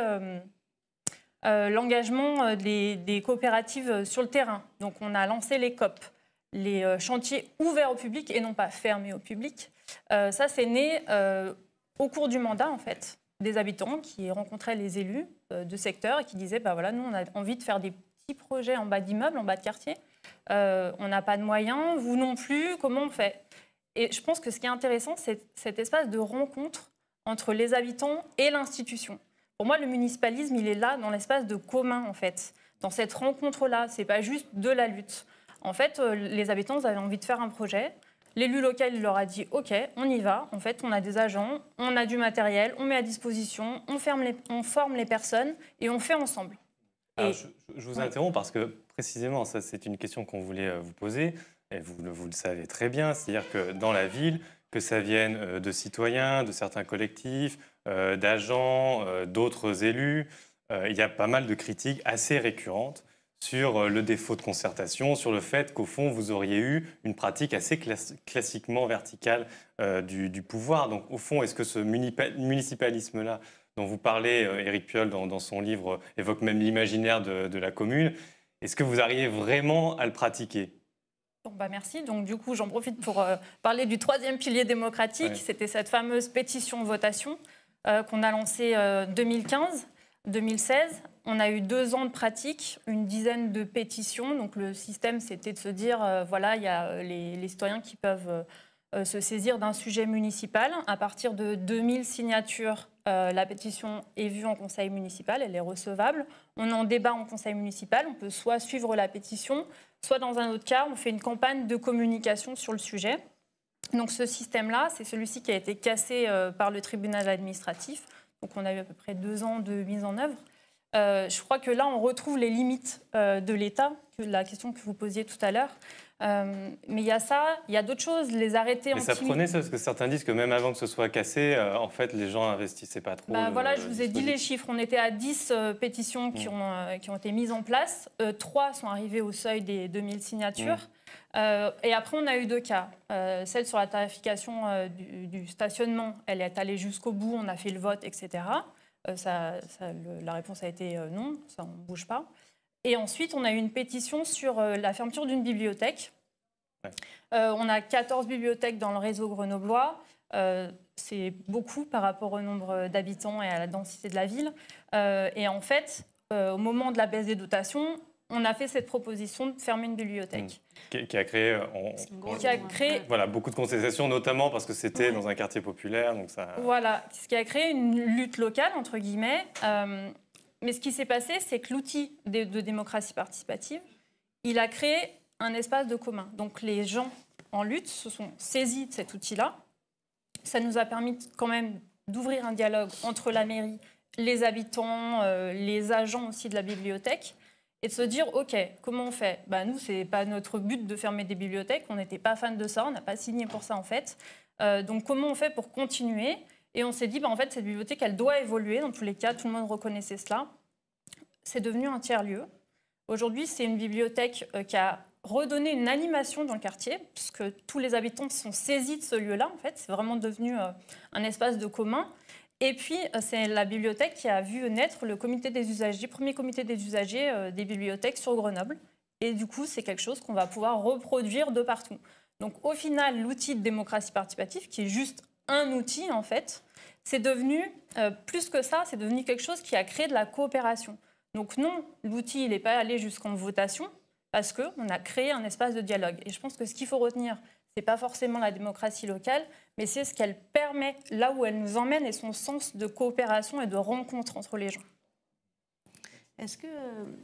l'engagement des, coopératives sur le terrain. Donc, on a lancé les COP, les chantiers ouverts au public et non pas fermés au public. ça, c'est né au cours du mandat, en fait, des habitants qui rencontraient les élus de secteur et qui disaient, bah voilà, nous, on a envie de faire des petits projets en bas d'immeubles, en bas de quartier. on n'a pas de moyens, vous non plus, comment on fait et je pense que ce qui est intéressant, c'est cet espace de rencontre entre les habitants et l'institution. Pour moi, le municipalisme, il est là dans l'espace de commun, en fait. Dans cette rencontre-là, c'est pas juste de la lutte. En fait, euh, les habitants avaient envie de faire un projet. L'élu local il leur a dit OK, on y va. En fait, on a des agents, on a du matériel, on met à disposition, on, ferme les, on forme les personnes et on fait ensemble. je, vous interromps parce que précisément, ça c'est une question qu'on voulait euh, vous poser et vous le, savez très bien, c'est-à-dire que dans la ville, que ça vienne euh, de citoyens, de certains collectifs, euh, d'agents, euh, d'autres élus, il y a pas mal de critiques assez récurrentes sur le défaut de concertation, sur le fait qu'au fond, vous auriez eu une pratique assez classiquement verticale du, pouvoir. Donc au fond, est-ce que ce municipalisme-là, dont vous parlez, Éric Piolle, dans, son livre, évoque même l'imaginaire de, de la commune, est-ce que vous arrivez vraiment à le pratiquer Bon, bah merci. Donc, du coup, j'en profite pour euh, parler du troisième pilier démocratique. C'était cette fameuse pétition-votation euh, qu'on a lancée en euh, 2015-2016. On a eu deux ans de pratique, une dizaine de pétitions. Donc, le système, c'était de se dire voilà, il y a les, les citoyens qui peuvent se saisir d'un sujet municipal. À partir de 2000 signatures, la pétition est vue en conseil municipal elle est recevable. On en débat en conseil municipal on peut soit suivre la pétition soit dans un autre cas, on fait une campagne de communication sur le sujet. Donc ce système-là, c'est celui-ci qui a été cassé euh, par le tribunal administratif. Donc on a eu à peu près deux ans de mise en œuvre. Euh, je crois que là, on retrouve les limites euh, de l'État, la question que vous posiez tout à l'heure. Euh, mais il y a ça, il y a d'autres choses, les arrêtés Mais ça prenait ça, parce que certains disent que même avant que ce soit cassé, en fait, les gens n'investissaient pas trop. Bah, voilà, je vous ai dit les chiffres. On était à 10 pétitions qui, mm. ont, qui ont été mises en place. 3 sont arrivées au seuil des 2000 signatures. Mm. et après, on a eu deux cas. celle sur la tarification du, stationnement, elle est allée jusqu'au bout, on a fait le vote, etc. Euh, la réponse a été euh, non, ça ne bouge pas. Et ensuite, on a eu une pétition sur euh, la fermeture d'une bibliothèque. on a 14 bibliothèques dans le réseau grenoblois. c'est beaucoup par rapport au nombre d'habitants et à la densité de la ville. et en fait, au moment de la baisse des dotations, on a fait cette proposition de fermer une bibliothèque. Hmm. Qui, a euh, créé, voilà, beaucoup de contestations, notamment parce que c'était dans un quartier populaire. Donc ça... Voilà, ce qui a créé une lutte locale, entre guillemets. Euh, mais ce qui s'est passé, c'est que l'outil de, démocratie participative, il a créé un espace de commun. Donc les gens en lutte se sont saisis de cet outil-là. Ça nous a permis quand même d'ouvrir un dialogue entre la mairie, les habitants, euh, les agents aussi de la bibliothèque et de se dire, OK, comment on fait bah, Nous, ce n'est pas notre but de fermer des bibliothèques, on n'était pas fan de ça, on n'a pas signé pour ça en fait. Euh, donc comment on fait pour continuer Et on s'est dit, bah, en fait, cette bibliothèque, elle doit évoluer, dans tous les cas, tout le monde reconnaissait cela. C'est devenu un tiers-lieu. Aujourd'hui, c'est une bibliothèque euh, qui a redonné une animation dans le quartier, puisque tous les habitants sont saisis de ce lieu-là, en fait. C'est vraiment devenu euh, un espace de commun. Et puis, euh, c'est la bibliothèque qui a vu naître le comité des usagers, premier comité des usagers euh, des bibliothèques sur Grenoble. Et du coup, c'est quelque chose qu'on va pouvoir reproduire de partout. Donc, au final, l'outil de démocratie participative, qui est juste un outil, en fait, c'est devenu, euh, plus que ça, c'est devenu quelque chose qui a créé de la coopération. Donc, non, l'outil, n'est pas allé jusqu'en votation, parce qu'on a créé un espace de dialogue. Et je pense que ce qu'il faut retenir, ce n'est pas forcément la démocratie locale, mais c'est ce qu'elle permet là où elle nous emmène et son sens de coopération et de rencontre entre les gens. Est-ce que,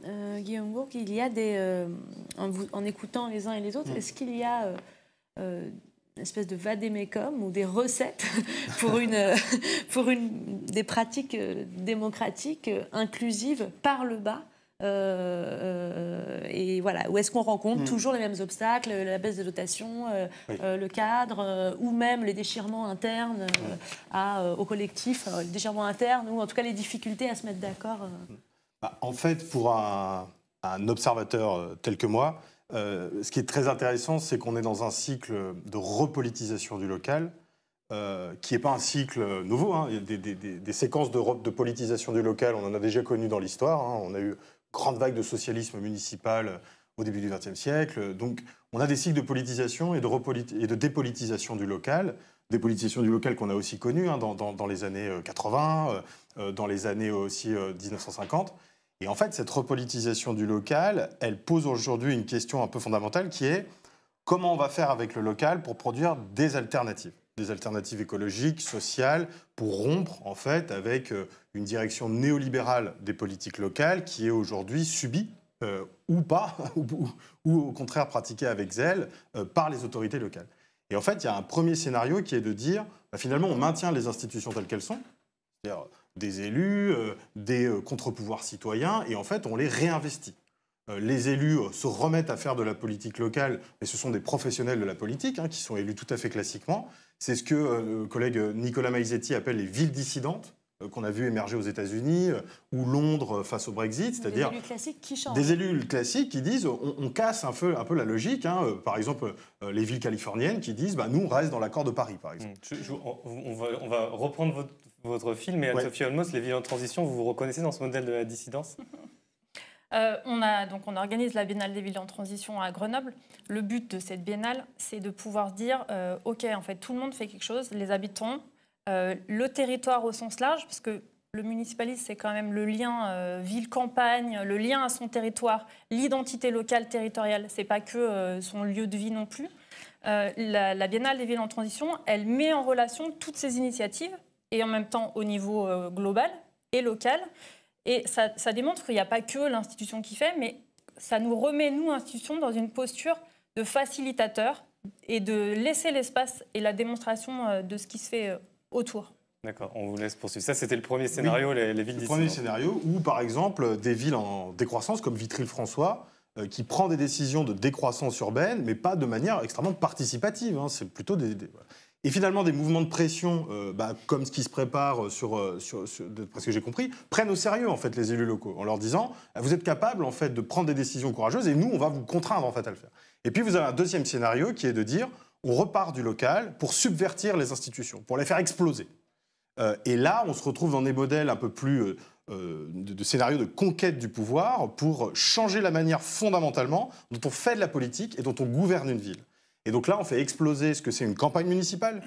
euh, Guillaume Bourg, il y a des. Euh, en, écoutant les uns et les autres, mm. est-ce qu'il y a euh, euh, une espèce de vadémécum ou des recettes pour, une, pour une, des pratiques démocratiques inclusives par le bas euh, euh, et voilà, où est-ce qu'on rencontre mm. toujours les mêmes obstacles, euh, la baisse de dotation le cadre, ou même les déchirements internes mm. à, au collectif, le déchirement interne ou en tout cas les difficultés à se mettre d'accord mm. bah, En fait, pour un, observateur tel que moi, ce qui est très intéressant, c'est qu'on est dans un cycle de repolitisation du local, qui n'est pas un cycle nouveau. Hein. Il y a des, séquences de, de, politisation du local, on en a déjà connu dans l'histoire. Hein. On a eu grande vague de socialisme municipal euh, au début du XXe siècle. Donc on a des cycles de politisation et de, de dépolitisation du local, dépolitisation du local qu'on a aussi connue hein, dans, les années 80, euh, euh, dans les années aussi 1950. Et en fait, cette repolitisation du local, elle pose aujourd'hui une question un peu fondamentale qui est comment on va faire avec le local pour produire des alternatives des alternatives écologiques, sociales, pour rompre en fait avec euh, une direction néolibérale des politiques locales qui est aujourd'hui subie euh, ou pas, ou, au contraire pratiquée avec zèle euh, par les autorités locales. Et en fait, il y a un premier scénario qui est de dire, bah, finalement, on maintient les institutions telles qu'elles sont, c'est-à-dire des élus, des contre-pouvoirs citoyens, et en fait, on les réinvestit. Euh, les élus euh, se remettent à faire de la politique locale, et ce sont des professionnels de la politique hein, qui sont élus tout à fait classiquement. C'est ce que euh, le collègue Nicolas Maizetti appelle les villes dissidentes qu'on a vu émerger aux États-Unis ou Londres face au Brexit, c'est-à-dire des élus classiques qui changent. Des élus classiques qui disent on, casse un peu, la logique. Hein, par exemple, les villes californiennes qui disent bah, nous on reste dans l'accord de Paris, par exemple. Mmh. on, va, reprendre votre, film, mais à Sophie Olmos, les villes en transition, vous vous reconnaissez dans ce modèle de la dissidence Euh, on, donc on organise la Biennale des villes en transition à Grenoble. Le but de cette biennale, c'est de pouvoir dire, euh, OK, en fait, tout le monde fait quelque chose, les habitants, euh, le territoire au sens large, parce que le municipalisme, c'est quand même le lien ville-campagne, le lien à son territoire, l'identité locale territoriale, c'est pas que son lieu de vie non plus. la Biennale des villes en transition, elle met en relation toutes ces initiatives, et en même temps au niveau global et local, et ça, démontre qu'il n'y a pas que l'institution qui fait, mais ça nous remet, nous, institutions, dans une posture de facilitateur et de laisser l'espace et la démonstration euh, de ce qui se fait euh, autour. D'accord, on vous laisse poursuivre. Ça, c'était le premier scénario, les, villes Le premier scénario où, par exemple, des villes en décroissance, comme Vitry-le-François, euh, qui prend des décisions de décroissance urbaine, mais pas de manière extrêmement participative. Hein. C'est plutôt des, et finalement, des mouvements de pression, euh, bah, comme ce qui se prépare euh, sur, euh, ce que j'ai compris, prennent au sérieux en fait les élus locaux en leur disant ah, vous êtes capables en fait de prendre des décisions courageuses et nous on va vous contraindre en fait à le faire. Et puis vous avez un deuxième scénario qui est de dire on repart du local pour subvertir les institutions, pour les faire exploser. et là, on se retrouve dans des modèles un peu plus de scénarios de conquête du pouvoir pour changer la manière fondamentalement dont on fait de la politique et dont on gouverne une ville. Et donc là, on fait exploser ce que c'est une campagne municipale.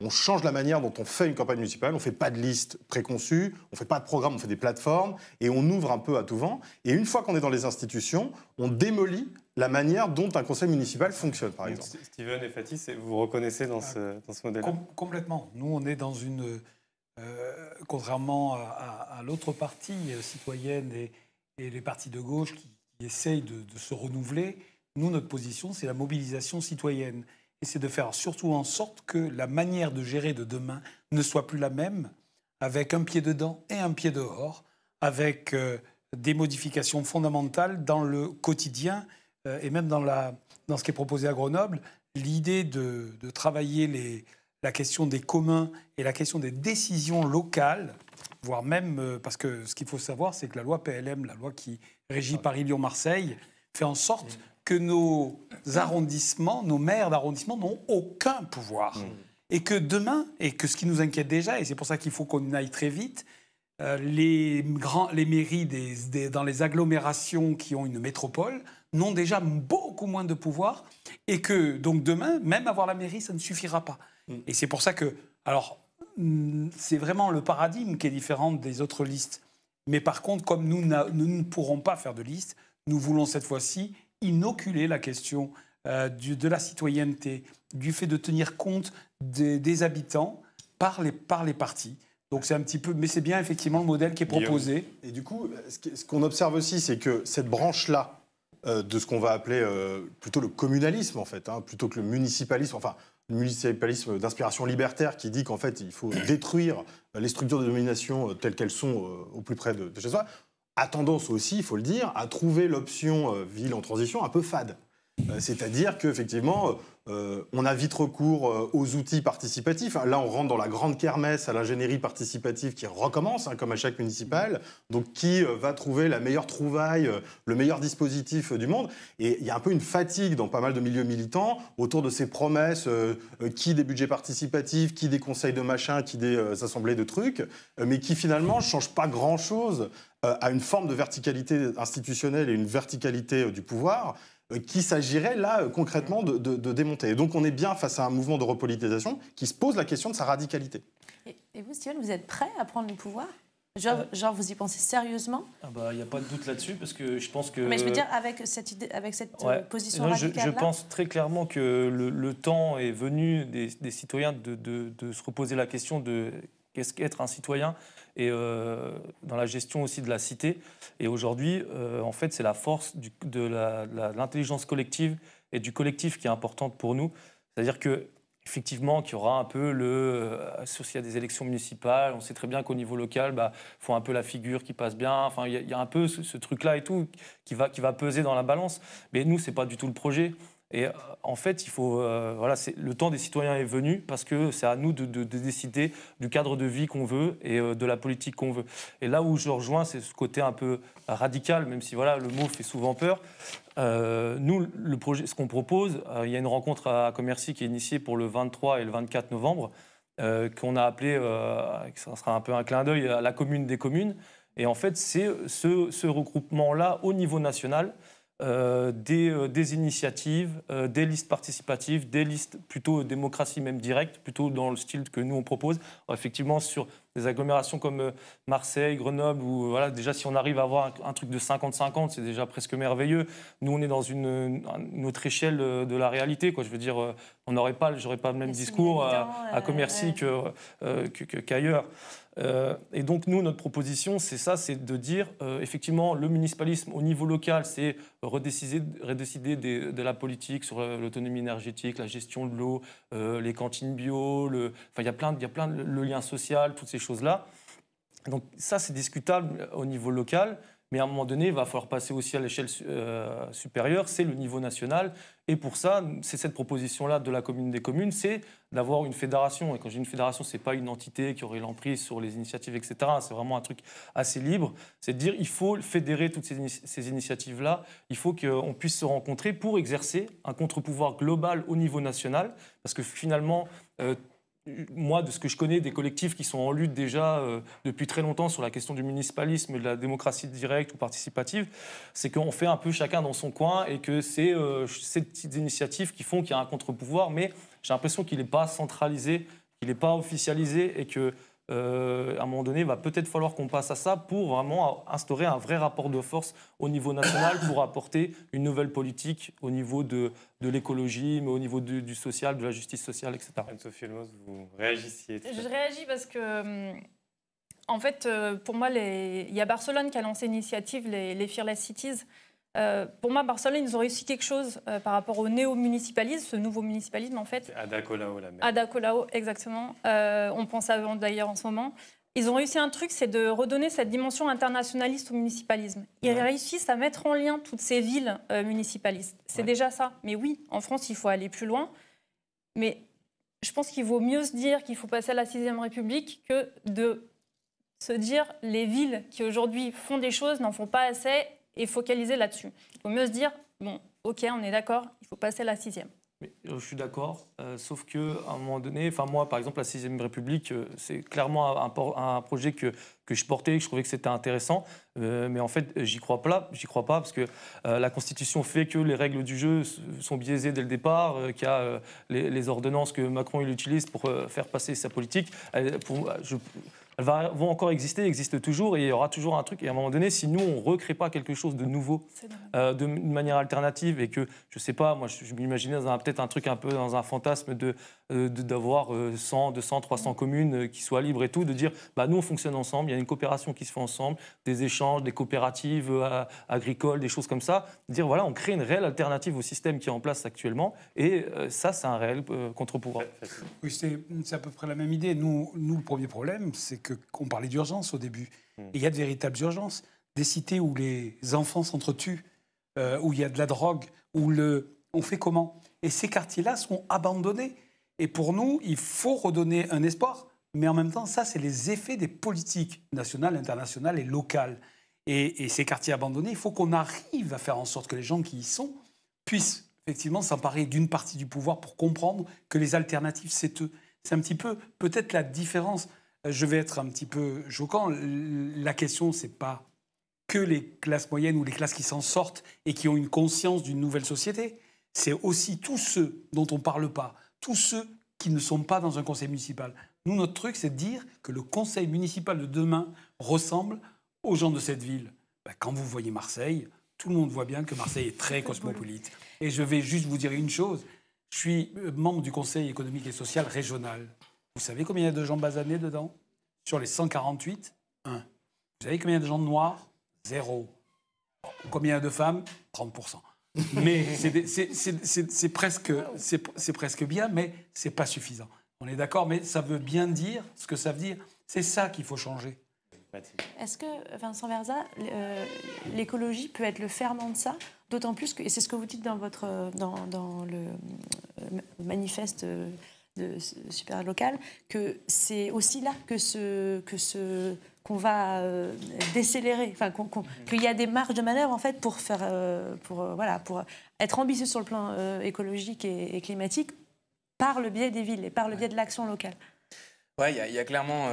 On change la manière dont on fait une campagne municipale. On ne fait pas de liste préconçue, on fait pas de programme, on fait des plateformes et on ouvre un peu à tout vent. Et une fois qu'on est dans les institutions, on démolit la manière dont un conseil municipal fonctionne, par exemple. Steven et Fatih, vous reconnaissez dans ce, ah, modèle Complètement. Nous, on est dans une... Euh, contrairement à, l'autre partie euh, citoyenne et, les partis de gauche qui, essayent de, se renouveler, nous, notre position, c'est la mobilisation citoyenne. Et c'est de faire surtout en sorte que la manière de gérer de demain ne soit plus la même, avec un pied dedans et un pied dehors, avec euh, des modifications fondamentales dans le quotidien euh, et même dans, la, dans ce qui est proposé à Grenoble. L'idée de, travailler les, la question des communs et la question des décisions locales, voire même, euh, parce que ce qu'il faut savoir, c'est que la loi PLM, la loi qui régit ah. Paris-Lyon-Marseille, fait en sorte que nos arrondissements, nos maires d'arrondissement n'ont aucun pouvoir. Mmh. Et que demain, et que ce qui nous inquiète déjà, et c'est pour ça qu'il faut qu'on aille très vite, euh, les, grands, les mairies des, dans les agglomérations qui ont une métropole n'ont déjà beaucoup moins de pouvoir, et que donc demain, même avoir la mairie, ça ne suffira pas. Mmh. Et c'est pour ça que, alors, mmh, c'est vraiment le paradigme qui est différent des autres listes. Mais par contre, comme nous, nous ne pourrons pas faire de liste, nous voulons cette fois-ci inoculer la question euh, de la citoyenneté, du fait de tenir compte des, habitants par les, par les partis. Donc c'est un petit peu, mais c'est bien effectivement le modèle qui est proposé. Et du coup, ce qu'on observe aussi, c'est que cette branche-là euh, de ce qu'on va appeler euh, plutôt le communalisme en fait, hein, plutôt que le municipalisme, enfin le municipalisme d'inspiration libertaire qui dit qu'en fait il faut détruire les structures de domination telles qu'elles sont au plus près de chez soi a tendance aussi, il faut le dire, à trouver l'option euh, ville en transition un peu fade. Euh, c'est-à-dire qu'effectivement, euh, on a vite recours euh, aux outils participatifs. Là, on rentre dans la grande kermesse à l'ingénierie participative qui recommence, hein, comme à chaque municipal. Donc, qui va trouver la meilleure trouvaille, le meilleur dispositif du monde Et il y a un peu une fatigue dans pas mal de milieux militants autour de ces promesses qui des budgets participatifs, qui des conseils de machin, qui des assemblées de trucs, mais qui finalement ne changent pas grand-chose à une forme de verticalité institutionnelle et une verticalité du pouvoir euh, qu'il s'agirait là euh, concrètement de, démonter. Et donc on est bien face à un mouvement de repolitisation qui se pose la question de sa radicalité. Et, vous, Steven, vous êtes prêt à prendre le pouvoir ah. Genre, vous y pensez sérieusement ah bah, Il n'y a pas de doute là-dessus, parce que je pense que... Mais je veux dire, avec cette, idée, avec cette position radicale je, je pense très clairement que le, temps est venu des, citoyens de, de, se reposer la question de qu'est-ce qu'être un citoyen et euh, dans la gestion aussi de la cité. Et aujourd'hui, euh, en fait, c'est la force de l'intelligence collective et du collectif qui est importante pour nous. C'est-à-dire que effectivement qu'il y aura un peu le euh, associé à des élections municipales. On sait très bien qu'au niveau local, bah, faut un peu la figure qui passe bien. Enfin, il y, a un peu ce, ce truc-là et tout qui va qui va peser dans la balance. Mais nous, c'est pas du tout le projet. Et euh, en fait, il faut, euh, le temps des citoyens est venu parce que c'est à nous de, décider du cadre de vie qu'on veut et euh, de la politique qu'on veut. Et là où je rejoins, c'est ce côté un peu radical, même si voilà, le mot fait souvent peur. nous, le projet, ce qu'on propose, il y a une rencontre à Commercy qui est initiée pour le 23 et le 24 novembre, qu'on a appelé, ça sera un peu un clin d'œil, à la commune des communes. Et en fait, c'est ce regroupement-là au niveau national euh, euh, des, initiatives, euh, des listes participatives, des listes plutôt démocratie même directe, plutôt dans le style que nous on propose. effectivement, sur des agglomérations comme Marseille, Grenoble, où voilà, déjà si on arrive à avoir un, truc de 50-50, c'est déjà presque merveilleux. Nous, on est dans une, autre échelle de la réalité. Quoi. Je veux dire, on n'aurait pas, j'aurais pas le même discours à, Commercy qu'ailleurs. Euh, et donc nous, notre proposition, c'est ça, c'est de dire euh, effectivement le municipalisme au niveau local, c'est redécider, de la politique sur euh, l'autonomie énergétique, la gestion de l'eau, les cantines bio, il y a plein, y a plein de, le lien social, toutes ces choses là. Donc ça, c'est discutable au niveau local. Mais à un moment donné, il va falloir passer aussi à l'échelle euh, supérieure, c'est le niveau national. Et pour ça, c'est cette proposition-là de la commune des communes, c'est d'avoir une fédération. Et quand j'ai une fédération, ce n'est pas une entité qui aurait l'emprise sur les initiatives, etc. C'est vraiment un truc assez libre. C'est de dire, il faut fédérer toutes ces, initiatives-là. Il faut qu'on puisse se rencontrer pour exercer un contre-pouvoir global au niveau national, parce que finalement. Euh, moi, de ce que je connais, des collectifs qui sont en lutte déjà euh, depuis très longtemps sur la question du municipalisme et de la démocratie directe ou participative, c'est qu'on fait un peu chacun dans son coin et que c'est euh, ces petites initiatives qui font qu'il y a un contre-pouvoir, mais j'ai l'impression qu'il n'est pas centralisé, qu'il n'est pas officialisé et que euh, à un moment donné, il va peut-être falloir qu'on passe à ça pour vraiment instaurer un vrai rapport de force au niveau national pour apporter une nouvelle politique au niveau de, de l'écologie, mais au niveau du social, de la justice sociale, etc. Anne-Sophie vous réagissiez. Je réagis parce que... Euh, en fait, euh, pour moi, il y a Barcelone qui a lancé l'initiative les, les Fearless Cities, euh, pour moi, Barcelone, ils ont réussi quelque chose euh, par rapport au néo-municipalisme, ce nouveau municipalisme en fait. Ada la même. Ada exactement. Euh, on pense à avant d'ailleurs en ce moment. Ils ont réussi un truc, c'est de redonner cette dimension internationaliste au municipalisme. Ils réussissent à mettre en lien toutes ces villes municipalistes. C'est déjà ça. Mais oui, en France, il faut aller plus loin. Mais je pense qu'il vaut mieux se dire qu'il faut passer à la VIème République que de se dire les villes qui aujourd'hui font des choses n'en font pas assez et focaliser là-dessus. Il faut mieux se dire, bon, ok, on est d'accord, il faut passer à la sixième. Euh, je suis d'accord, euh, sauf qu'à un moment donné, enfin moi par exemple la sixième République, euh, c'est clairement un, un projet que, que, je portais, que je trouvais que c'était intéressant, mais en fait j'y crois pas, j'y crois pas parce que la Constitution fait que les règles du jeu sont biaisées dès le départ, qu'il y a les, ordonnances que Macron il utilise pour faire passer sa politique. Pour, je, elles vont encore exister, existent toujours, et il y aura toujours un truc. Et à un moment donné, si nous, on ne recrée pas quelque chose de nouveau, euh, de manière alternative, et que, je ne sais pas, moi, je, m'imaginais peut-être un truc un peu dans un fantasme de euh, d'avoir 100, 200, 300 communes euh, qui soient libres et tout, de dire, bah, nous, on fonctionne ensemble, il y a une coopération qui se fait ensemble, des échanges, des coopératives agricoles, des choses comme ça. Dire, voilà, on crée une réelle alternative au système qui est en place actuellement, et ça, c'est un réel contre-pouvoir. Oui, c'est à peu près la même idée. Nous, nous le premier problème, c'est que qu'on parlait d'urgence au début. Hmm. il y a de véritables urgences. Des cités où les enfants s'entretuent, euh, où il y a de la drogue, où le... on fait comment Et ces quartiers-là sont abandonnés. Et pour nous, il faut redonner un espoir. Mais en même temps, ça, c'est les effets des politiques nationales, internationales et locales. Et, et ces quartiers abandonnés, il faut qu'on arrive à faire en sorte que les gens qui y sont puissent effectivement s'emparer d'une partie du pouvoir pour comprendre que les alternatives, c'est eux. C'est un petit peu peut-être la différence je vais être un petit peu choquant. La question, n'est pas que les classes moyennes ou les classes qui s'en sortent et qui ont une conscience d'une nouvelle société. C'est aussi tous ceux dont on ne parle pas, tous ceux qui ne sont pas dans un conseil municipal. Nous, notre truc, c'est de dire que le conseil municipal de demain ressemble aux gens de cette ville. Ben, quand vous voyez Marseille, tout le monde voit bien que Marseille est très cosmopolite. Et je vais juste vous dire une chose. Je suis euh, membre du Conseil économique et social régional. Vous savez combien il y a de gens basanés dedans Sur les 148, 1. Vous savez combien il y a de gens noirs 0. Combien il y a de femmes 30%. mais c'est presque, c'est presque bien, mais c'est pas suffisant. On est d'accord, mais ça veut bien dire ce que ça veut dire. C'est ça qu'il faut changer. Est-ce que, Vincent Verza, euh, l'écologie peut être le ferment de ça D'autant plus que, et c'est ce que vous dites dans, votre, euh, dans, dans le euh, manifeste de super local, que c'est aussi là que ce que ce qu'on va euh, décélérer, enfin mmh. qu'il y a des marges de manœuvre en fait pour faire euh, pour euh, voilà pour être ambitieux sur le plan écologique et, climatique par le biais des villes et par le biais de l'action locale. Ouais, il y, a clairement,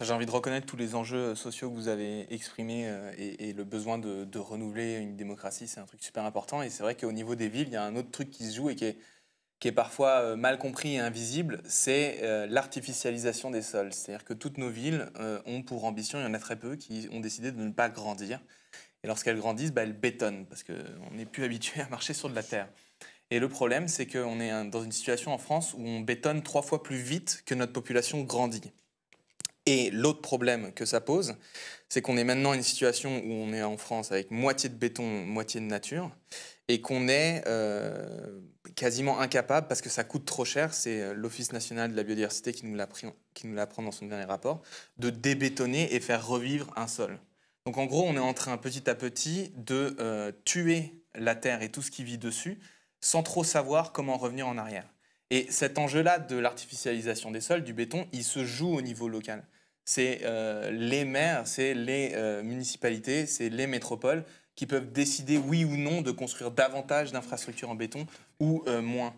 j'ai envie de reconnaître tous les enjeux sociaux que vous avez exprimés et, le besoin de, de renouveler une démocratie, c'est un truc super important. Et c'est vrai qu'au niveau des villes, il y a un autre truc qui se joue et qui est qui est parfois euh, mal compris et invisible, c'est euh, l'artificialisation des sols. C'est-à-dire que toutes nos villes euh, ont pour ambition, il y en a très peu, qui ont décidé de ne pas grandir. Et lorsqu'elles grandissent, bah, elles bétonnent, parce qu'on n'est plus habitué à marcher sur de la terre. Et le problème, c'est qu'on est dans une situation en France où on bétonne trois fois plus vite que notre population grandit. Et l'autre problème que ça pose, c'est qu'on est maintenant une situation où on est en France avec moitié de béton, moitié de nature, et qu'on est quasiment incapable parce que ça coûte trop cher. C'est euh, l'Office national de la biodiversité qui nous l'apprend dans son dernier rapport, de débétonner et faire revivre un sol. Donc en gros, on est en train petit à petit de euh, tuer la terre et tout ce qui vit dessus sans trop savoir comment revenir en arrière. Et cet enjeu-là de l'artificialisation des sols, du béton, il se joue au niveau local. C'est euh, les maires, c'est les municipalités, c'est les métropoles qui peuvent décider oui ou non de construire davantage d'infrastructures en béton ou euh, moins.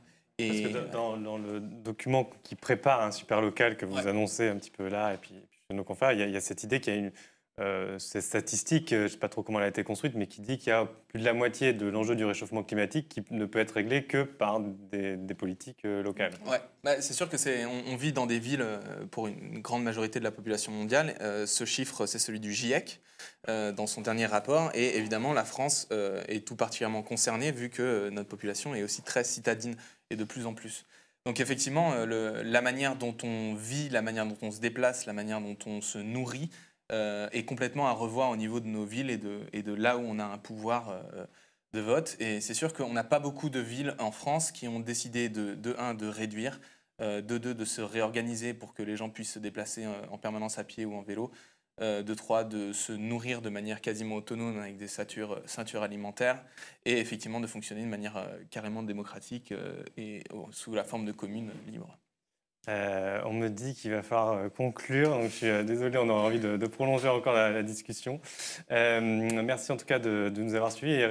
dans, le document qui prépare un super local que vous annoncez un petit peu là, et puis, chez nos confrères, il y a cette idée qu'il y a une, euh, cette statistique, euh, je ne sais pas trop comment elle a été construite, mais qui dit qu'il y a plus de la moitié de l'enjeu du réchauffement climatique qui ne peut être réglé que par des, politiques euh, locales. Ouais, bah, c'est sûr que c'est, on, vit dans des villes pour une grande majorité de la population mondiale. ce chiffre, c'est celui du GIEC dans son dernier rapport, et évidemment la France est tout particulièrement concernée vu que notre population est aussi très citadine et de plus en plus. Donc effectivement, la manière dont on vit, la manière dont on se déplace, la manière dont on se nourrit euh, est complètement à revoir au niveau de nos villes et de, là où on a un pouvoir euh, de vote. Et c'est sûr qu'on n'a pas beaucoup de villes en France qui ont décidé de, de un, de réduire, euh, de deux, de se réorganiser pour que les gens puissent se déplacer en permanence à pied ou en vélo, de trois, de se nourrir de manière quasiment autonome avec des ceintures alimentaires, et effectivement de fonctionner de manière carrément démocratique et sous la forme de communes libres. Euh, on me dit qu'il va falloir euh, conclure, donc je suis euh, désolé, on aura envie de, prolonger encore la, discussion. merci en tout cas de, nous avoir suivis.